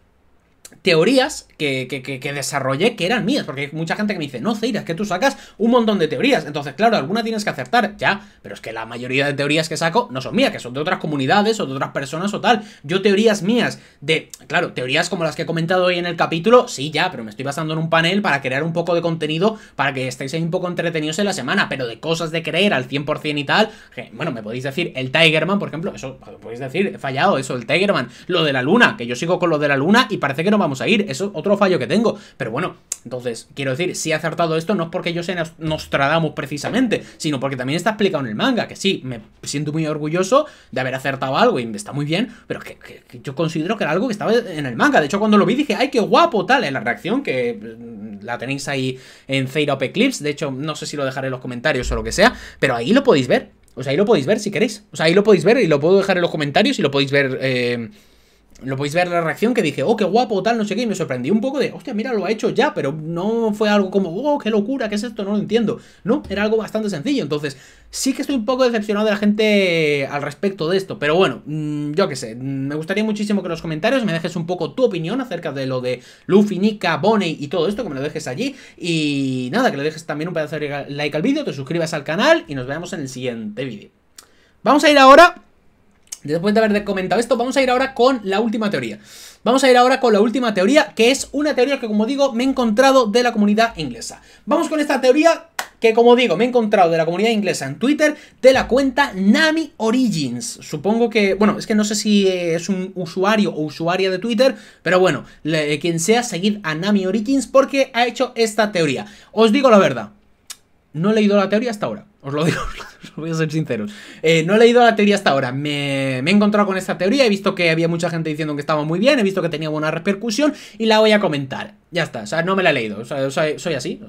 teorías que, que, que, desarrollé que eran mías, porque hay mucha gente que me dice, no, Ceira, es que tú sacas un montón de teorías, entonces, claro, alguna tienes que acertar, ya, pero es que la mayoría de teorías que saco no son mías, que son de otras comunidades o de otras personas o tal, yo teorías mías, de, claro, teorías como las que he comentado hoy en el capítulo, sí, ya, pero me estoy basando en un panel para crear un poco de contenido, para que estéis ahí un poco entretenidos en la semana, pero de cosas de creer al 100% y tal, bueno, me podéis decir el Tigerman, por ejemplo, eso, podéis decir, fallado eso, el Tigerman, lo de la luna, que yo sigo con lo de la luna y parece que no vamos a ir. Eso es otro fallo que tengo. Pero bueno, entonces, quiero decir, si he acertado esto no es porque yo sea Nostradamus precisamente, sino porque también está explicado en el manga, que sí, me siento muy orgulloso de haber acertado algo y está muy bien, pero que, que, yo considero que era algo que estaba en el manga. De hecho, cuando lo vi dije, ¡ay, qué guapo! Tal, en la reacción que mm, la tenéis ahí en Zero Eclipse. De hecho, no sé si lo dejaré en los comentarios o lo que sea, pero ahí lo podéis ver. O sea, ahí lo podéis ver si queréis. O sea, ahí lo podéis ver y lo puedo dejar en los comentarios y lo podéis ver... Eh lo podéis ver la reacción que dije, oh, qué guapo, tal, no sé qué, y me sorprendí un poco de, hostia, mira, lo ha hecho ya, pero no fue algo como, oh, qué locura, qué es esto, no lo entiendo. No, era algo bastante sencillo, entonces sí que estoy un poco decepcionado de la gente al respecto de esto, pero bueno, mm, yo qué sé, mm, me gustaría muchísimo que en los comentarios me dejes un poco tu opinión acerca de lo de Luffy, Nika, Bonnie y todo esto, que me lo dejes allí, y nada, que le dejes también un pedazo de like al vídeo, te suscribas al canal y nos vemos en el siguiente vídeo. Vamos a ir ahora Después de haber comentado esto, vamos a ir ahora con la última teoría. Vamos a ir ahora con la última teoría, que es una teoría que, como digo, me he encontrado de la comunidad inglesa. Vamos con esta teoría que, como digo, me he encontrado de la comunidad inglesa en Twitter de la cuenta Nami Origins. Supongo que, bueno, es que no sé si eh, es un usuario o usuaria de Twitter, pero bueno, eh, quien sea, seguid a Nami Origins porque ha hecho esta teoría. Os digo la verdad, no he leído la teoría hasta ahora. Os lo digo, os voy a ser sinceros. Eh, no he leído la teoría hasta ahora. Me, he encontrado con esta teoría, he visto que había mucha gente diciendo que estaba muy bien, he visto que tenía buena repercusión y la voy a comentar. Ya está, o sea, no me la he leído. O sea, soy, así,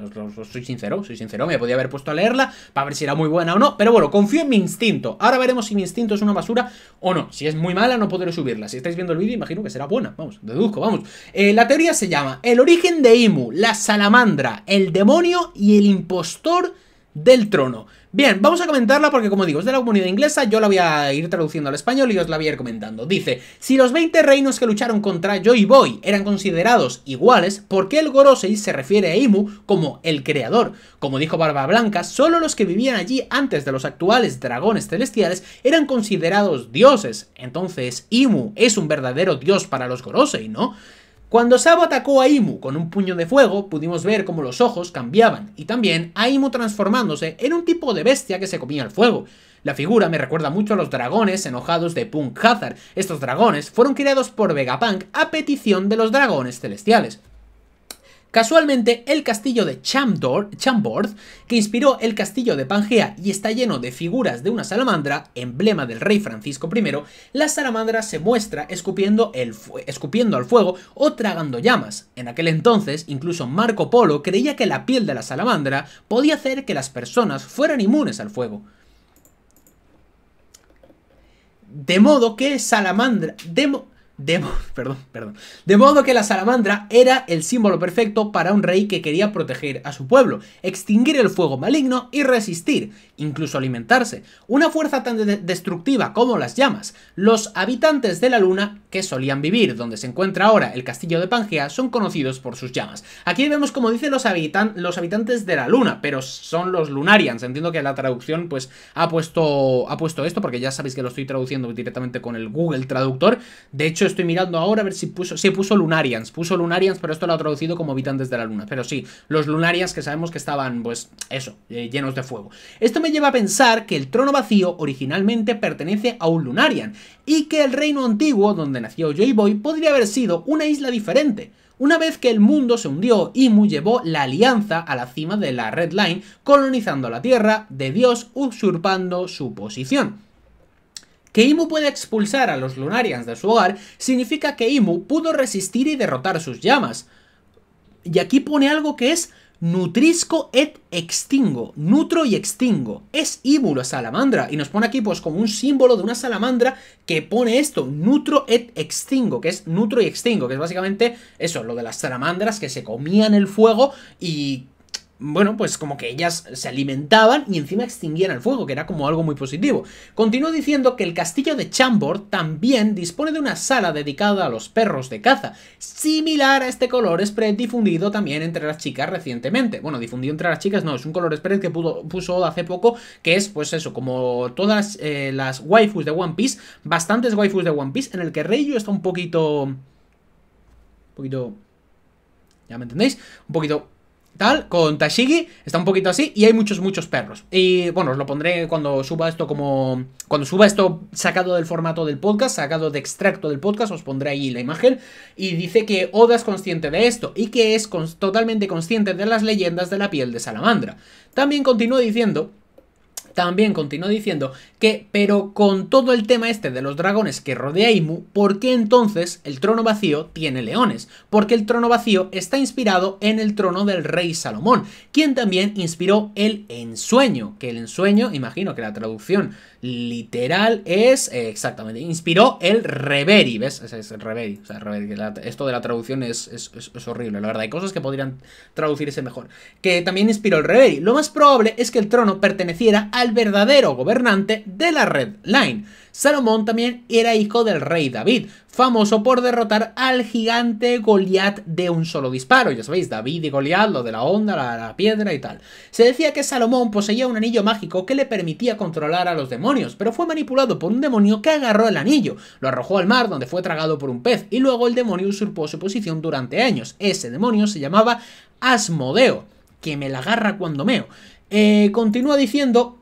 soy sincero, soy sincero. Me podía haber puesto a leerla para ver si era muy buena o no. Pero bueno, confío en mi instinto. Ahora veremos si mi instinto es una basura o no. Si es muy mala, no podré subirla. Si estáis viendo el vídeo, imagino que será buena. Vamos, deduzco, vamos. Eh, la teoría se llama El origen de Imu, la salamandra, el demonio y el impostor del trono. Bien, vamos a comentarla porque como digo, es de la comunidad inglesa, yo la voy a ir traduciendo al español y os la voy a ir comentando. Dice, si los 20 reinos que lucharon contra y Boy eran considerados iguales, ¿por qué el Gorosei se refiere a Imu como el creador? Como dijo Barba Blanca, solo los que vivían allí antes de los actuales dragones celestiales eran considerados dioses. Entonces, Imu es un verdadero dios para los Gorosei, ¿no? Cuando Sabo atacó a Imu con un puño de fuego, pudimos ver cómo los ojos cambiaban, y también a Imu transformándose en un tipo de bestia que se comía el fuego. La figura me recuerda mucho a los dragones enojados de Punk Hazard. Estos dragones fueron creados por Vegapunk a petición de los dragones celestiales. Casualmente, el castillo de Chambord, que inspiró el castillo de Pangea y está lleno de figuras de una salamandra, emblema del rey Francisco I, la salamandra se muestra escupiendo, el escupiendo al fuego o tragando llamas. En aquel entonces, incluso Marco Polo creía que la piel de la salamandra podía hacer que las personas fueran inmunes al fuego. De modo que salamandra... De, modo que la salamandra era el símbolo perfecto para un rey que quería proteger a su pueblo, extinguir el fuego maligno y resistir, incluso alimentarse. Una fuerza tan destructiva como las llamas. Los habitantes de la luna que solían vivir donde se encuentra ahora el castillo de Pangea son conocidos por sus llamas. Aquí vemos como dicen los, habitan los habitantes de la luna, pero son los lunarians. Entiendo que la traducción pues ha puesto, ha puesto esto porque ya sabéis que lo estoy traduciendo directamente con el Google Traductor. De hecho estoy mirando ahora a ver si puso... puso Lunarians, puso Lunarians, pero esto lo ha traducido como habitantes de la luna. Pero sí, los Lunarians que sabemos que estaban, pues, eso, eh, llenos de fuego. Esto me lleva a pensar que el trono vacío originalmente pertenece a un Lunarian, y que el reino antiguo, donde nació Joy Boy, podría haber sido una isla diferente. Una vez que el mundo se hundió, Imu llevó la alianza a la cima de la Red Line, colonizando la Tierra de Dios, usurpando su posición. Que Imu pueda expulsar a los Lunarians de su hogar significa que Imu pudo resistir y derrotar sus llamas. Y aquí pone algo que es Nutrisco et extingo, nutro y extingo. Es Imu la salamandra. Y nos pone aquí pues como un símbolo de una salamandra que pone esto, nutro et extingo, que es nutro y extingo, que es básicamente eso, lo de las salamandras que se comían el fuego y bueno, pues como que ellas se alimentaban y encima extinguían el fuego, que era como algo muy positivo. Continuó diciendo que el castillo de Chambord también dispone de una sala dedicada a los perros de caza, similar a este color spread difundido también entre las chicas recientemente. Bueno, difundido entre las chicas no, es un color spread que pudo, puso hace poco, que es pues eso, como todas eh, las waifus de One Piece, bastantes waifus de One Piece, en el que Reiyu está un poquito... Un poquito... ¿Ya me entendéis? Un poquito tal, con Tashigi, está un poquito así y hay muchos, muchos perros. Y bueno, os lo pondré cuando suba esto como... Cuando suba esto sacado del formato del podcast, sacado de extracto del podcast, os pondré ahí la imagen. Y dice que Oda es consciente de esto y que es totalmente consciente de las leyendas de la piel de salamandra. También continúa diciendo también continuó diciendo que, pero con todo el tema este de los dragones que rodea Imu, ¿por qué entonces el trono vacío tiene leones? Porque el trono vacío está inspirado en el trono del rey Salomón, quien también inspiró el ensueño, que el ensueño, imagino que la traducción literal es, eh, exactamente, inspiró el Reveri, ¿ves? Ese es el Reveri, o sea, esto de la traducción es, es, es, horrible, la verdad, hay cosas que podrían traducirse mejor, que también inspiró el Reveri. Lo más probable es que el trono perteneciera al verdadero gobernante de la Red Line. Salomón también era hijo del rey David, famoso por derrotar al gigante Goliat de un solo disparo. Ya sabéis, David y Goliat, lo de la onda, la, piedra y tal. Se decía que Salomón poseía un anillo mágico que le permitía controlar a los demonios, pero fue manipulado por un demonio que agarró el anillo, lo arrojó al mar donde fue tragado por un pez y luego el demonio usurpó su posición durante años. Ese demonio se llamaba Asmodeo, que me la agarra cuando meo. Eh, continúa diciendo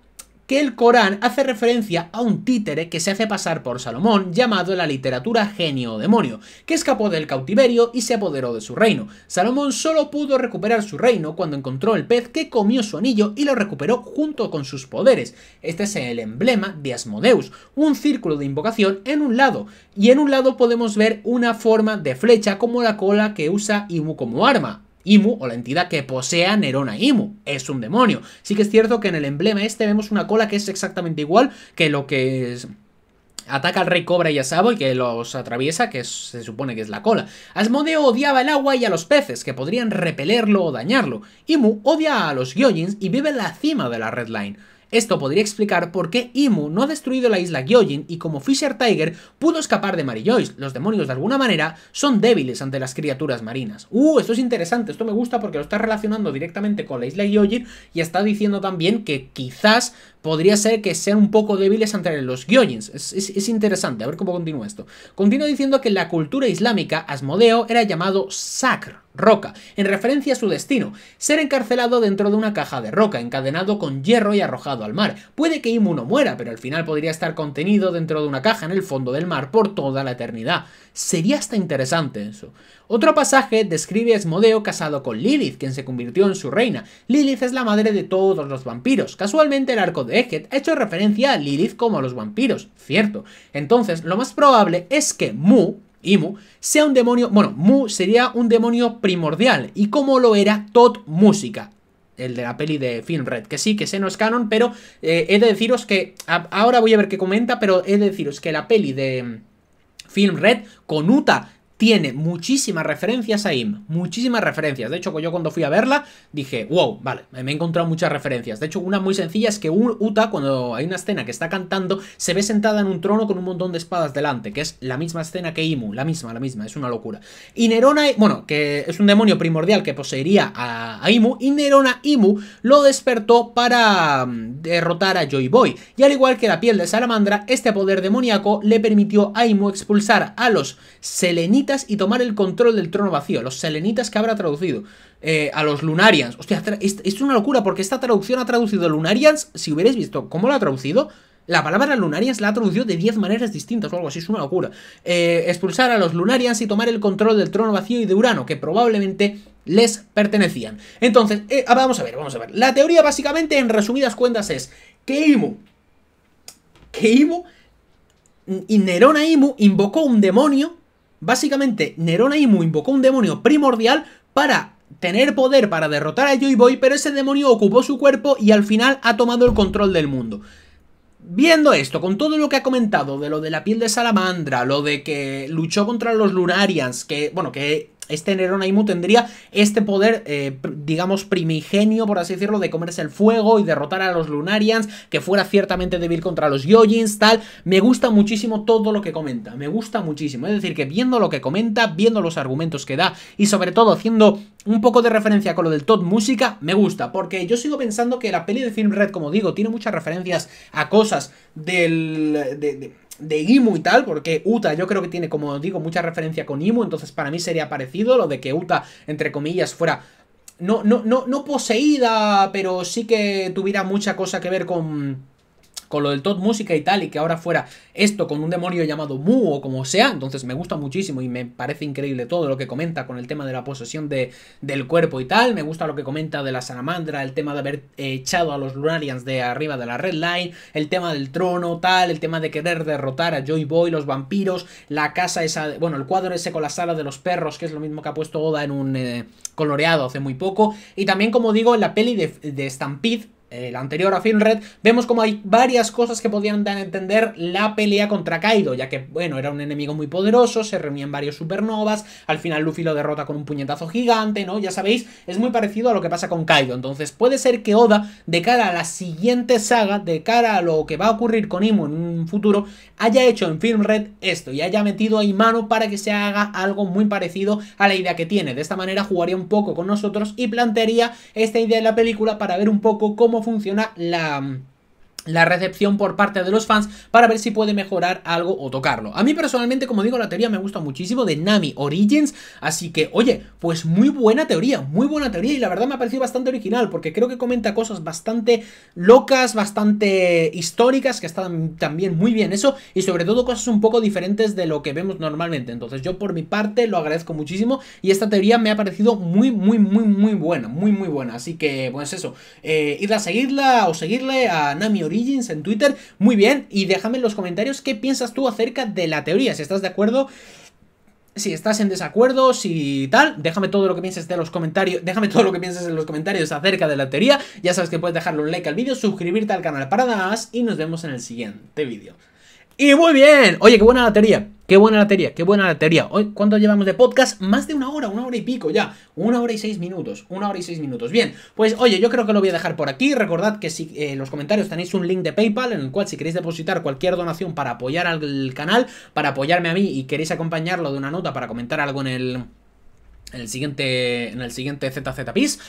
que el Corán hace referencia a un títere que se hace pasar por Salomón, llamado en la literatura genio o demonio, que escapó del cautiverio y se apoderó de su reino. Salomón solo pudo recuperar su reino cuando encontró el pez que comió su anillo y lo recuperó junto con sus poderes. Este es el emblema de Asmodeus, un círculo de invocación en un lado, y en un lado podemos ver una forma de flecha como la cola que usa Imu como arma, Imu o la entidad que posea Nerona Imu. Es un demonio. Sí que es cierto que en el emblema este vemos una cola que es exactamente igual que lo que es ataca al rey Cobra y a Sabo y que los atraviesa, que se supone que es la cola. Asmodeo odiaba el agua y a los peces, que podrían repelerlo o dañarlo. Imu odia a los Gyojins y vive en la cima de la Red Line. Esto podría explicar por qué Imu no ha destruido la isla Gyojin y como Fisher Tiger pudo escapar de Mary Los demonios de alguna manera son débiles ante las criaturas marinas. Uh, esto es interesante, esto me gusta porque lo está relacionando directamente con la isla Gyojin y está diciendo también que quizás podría ser que sean un poco débiles ante los Gyojins. Es, interesante, a ver cómo continúa esto. Continúa diciendo que en la cultura islámica, Asmodeo era llamado Sakr roca, en referencia a su destino, ser encarcelado dentro de una caja de roca, encadenado con hierro y arrojado al mar. Puede que Imu no muera, pero al final podría estar contenido dentro de una caja en el fondo del mar por toda la eternidad. Sería hasta interesante eso. Otro pasaje describe a Esmodeo casado con Lilith, quien se convirtió en su reina. Lilith es la madre de todos los vampiros. Casualmente el arco de Eget ha hecho referencia a Lilith como a los vampiros, cierto. Entonces, lo más probable es que Mu, Mu, sea un demonio, bueno, Mu sería un demonio primordial, y como lo era Todd Música, el de la peli de Film Red, que sí, que se no es canon, pero eh, he de deciros que, ahora voy a ver qué comenta, pero he de deciros que la peli de mm, Film Red con Uta tiene muchísimas referencias a IM, muchísimas referencias. De hecho, yo cuando fui a verla dije, wow, vale, me he encontrado muchas referencias. De hecho, una muy sencilla es que Uta, cuando hay una escena que está cantando, se ve sentada en un trono con un montón de espadas delante, que es la misma escena que Imu, la misma, la misma, es una locura. Y Nerona, bueno, que es un demonio primordial que poseería a, Imu, y Nerona Imu lo despertó para mm, derrotar a Joy Boy. Y al igual que la piel de Salamandra, este poder demoníaco le permitió a Imu expulsar a los selenitas y tomar el control del trono vacío. Los selenitas que habrá traducido. Eh, a los Lunarians. Hostia, es, es una locura porque esta traducción ha traducido Lunarians. Si hubierais visto cómo lo ha traducido, la palabra Lunarians la ha traducido de 10 maneras distintas o algo así, es una locura. Eh, expulsar a los Lunarians y tomar el control del trono vacío y de Urano, que probablemente les pertenecían. Entonces, eh, ah, vamos a ver, vamos a ver. La teoría básicamente, en resumidas cuentas, es que Imu, que Imu, y Nerona Imu invocó un demonio Básicamente, Nerona Imu invocó un demonio primordial para tener poder para derrotar a Joy Boy, pero ese demonio ocupó su cuerpo y al final ha tomado el control del mundo. Viendo esto, con todo lo que ha comentado de lo de la piel de salamandra, lo de que luchó contra los Lunarians, que, bueno, que este Neronaimu tendría este poder, eh, digamos, primigenio, por así decirlo, de comerse el fuego y derrotar a los Lunarians, que fuera ciertamente débil contra los Yojins, tal. Me gusta muchísimo todo lo que comenta, me gusta muchísimo. Es decir, que viendo lo que comenta, viendo los argumentos que da y sobre todo haciendo un poco de referencia con lo del Todd Música, me gusta, porque yo sigo pensando que la peli de Film Red, como digo, tiene muchas referencias a cosas del... de, de Imu y tal, porque Uta yo creo que tiene, como digo, mucha referencia con Imu, entonces para mí sería parecido lo de que Uta, entre comillas, fuera no, no, no, no poseída, pero sí que tuviera mucha cosa que ver con con lo del Top Música y tal, y que ahora fuera esto con un demonio llamado Mu o como sea, entonces me gusta muchísimo y me parece increíble todo lo que comenta con el tema de la posesión de, del cuerpo y tal, me gusta lo que comenta de la salamandra, el tema de haber echado a los Lunarians de arriba de la Red Line, el tema del trono, tal, el tema de querer derrotar a Joy Boy, los vampiros, la casa esa, bueno, el cuadro ese con la sala de los perros, que es lo mismo que ha puesto Oda en un eh, coloreado hace muy poco, y también como digo, la peli de, de Stampede, el anterior a Film Red, vemos como hay varias cosas que podían dar a entender la pelea contra Kaido, ya que, bueno, era un enemigo muy poderoso, se reunían varios supernovas, al final Luffy lo derrota con un puñetazo gigante, ¿no? Ya sabéis, es muy parecido a lo que pasa con Kaido, entonces puede ser que Oda, de cara a la siguiente saga, de cara a lo que va a ocurrir con Imo en un futuro, haya hecho en Film Red esto y haya metido ahí mano para que se haga algo muy parecido a la idea que tiene, de esta manera jugaría un poco con nosotros y plantearía esta idea de la película para ver un poco cómo funciona la, la recepción por parte de los fans para ver si puede mejorar algo o tocarlo. A mí personalmente, como digo, la teoría me gusta muchísimo de Nami Origins, así que, oye, pues muy buena teoría, muy buena teoría y la verdad me ha parecido bastante original porque creo que comenta cosas bastante locas, bastante históricas, que están también muy bien eso y sobre todo cosas un poco diferentes de lo que vemos normalmente. Entonces yo por mi parte lo agradezco muchísimo y esta teoría me ha parecido muy, muy, muy, muy buena, muy, muy buena. Así que, pues eso, eh, a seguirla o seguirle a Nami Origins en Twitter. Muy bien, y déjame en los comentarios qué piensas tú acerca de la teoría, si estás de acuerdo si estás en desacuerdo, si tal, déjame todo lo que pienses en los comentarios, déjame todo lo que pienses en los comentarios acerca de la teoría. Ya sabes que puedes dejarle un like al vídeo, suscribirte al canal para más y nos vemos en el siguiente vídeo. Y muy bien. Oye, qué buena batería, Qué buena la qué buena la Hoy, ¿cuánto llevamos de podcast? Más de una hora, una hora y pico ya. Una hora y seis minutos. Una hora y seis minutos. Bien, pues oye, yo creo que lo voy a dejar por aquí. Recordad que si eh, en los comentarios tenéis un link de PayPal en el cual si queréis depositar cualquier donación para apoyar al canal, para apoyarme a mí y queréis acompañarlo de una nota para comentar algo en el en el siguiente, en el siguiente ZZ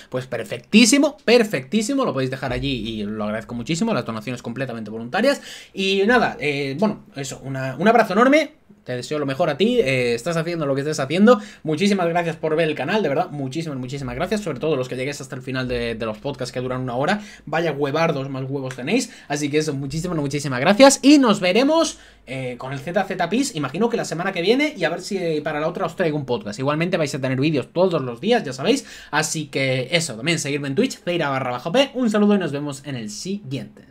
pues perfectísimo, perfectísimo, lo podéis dejar allí y lo agradezco muchísimo, las donaciones completamente voluntarias. Y nada, eh, bueno, eso, un abrazo enorme, te deseo lo mejor a ti, eh, estás haciendo lo que estés haciendo, muchísimas gracias por ver el canal, de verdad, muchísimas, muchísimas gracias, sobre todo los que lleguéis hasta el final de, los podcasts que duran una hora, vaya huevardos más huevos tenéis, así que eso, muchísimas, muchísimas gracias y nos veremos eh, con el ZZ imagino que la semana que viene y a ver si para la otra os traigo un podcast, igualmente vais a tener vídeo todos los días, ya sabéis. Así que eso, también seguirme en Twitch, feira barra bajo P. Un saludo y nos vemos en el siguiente.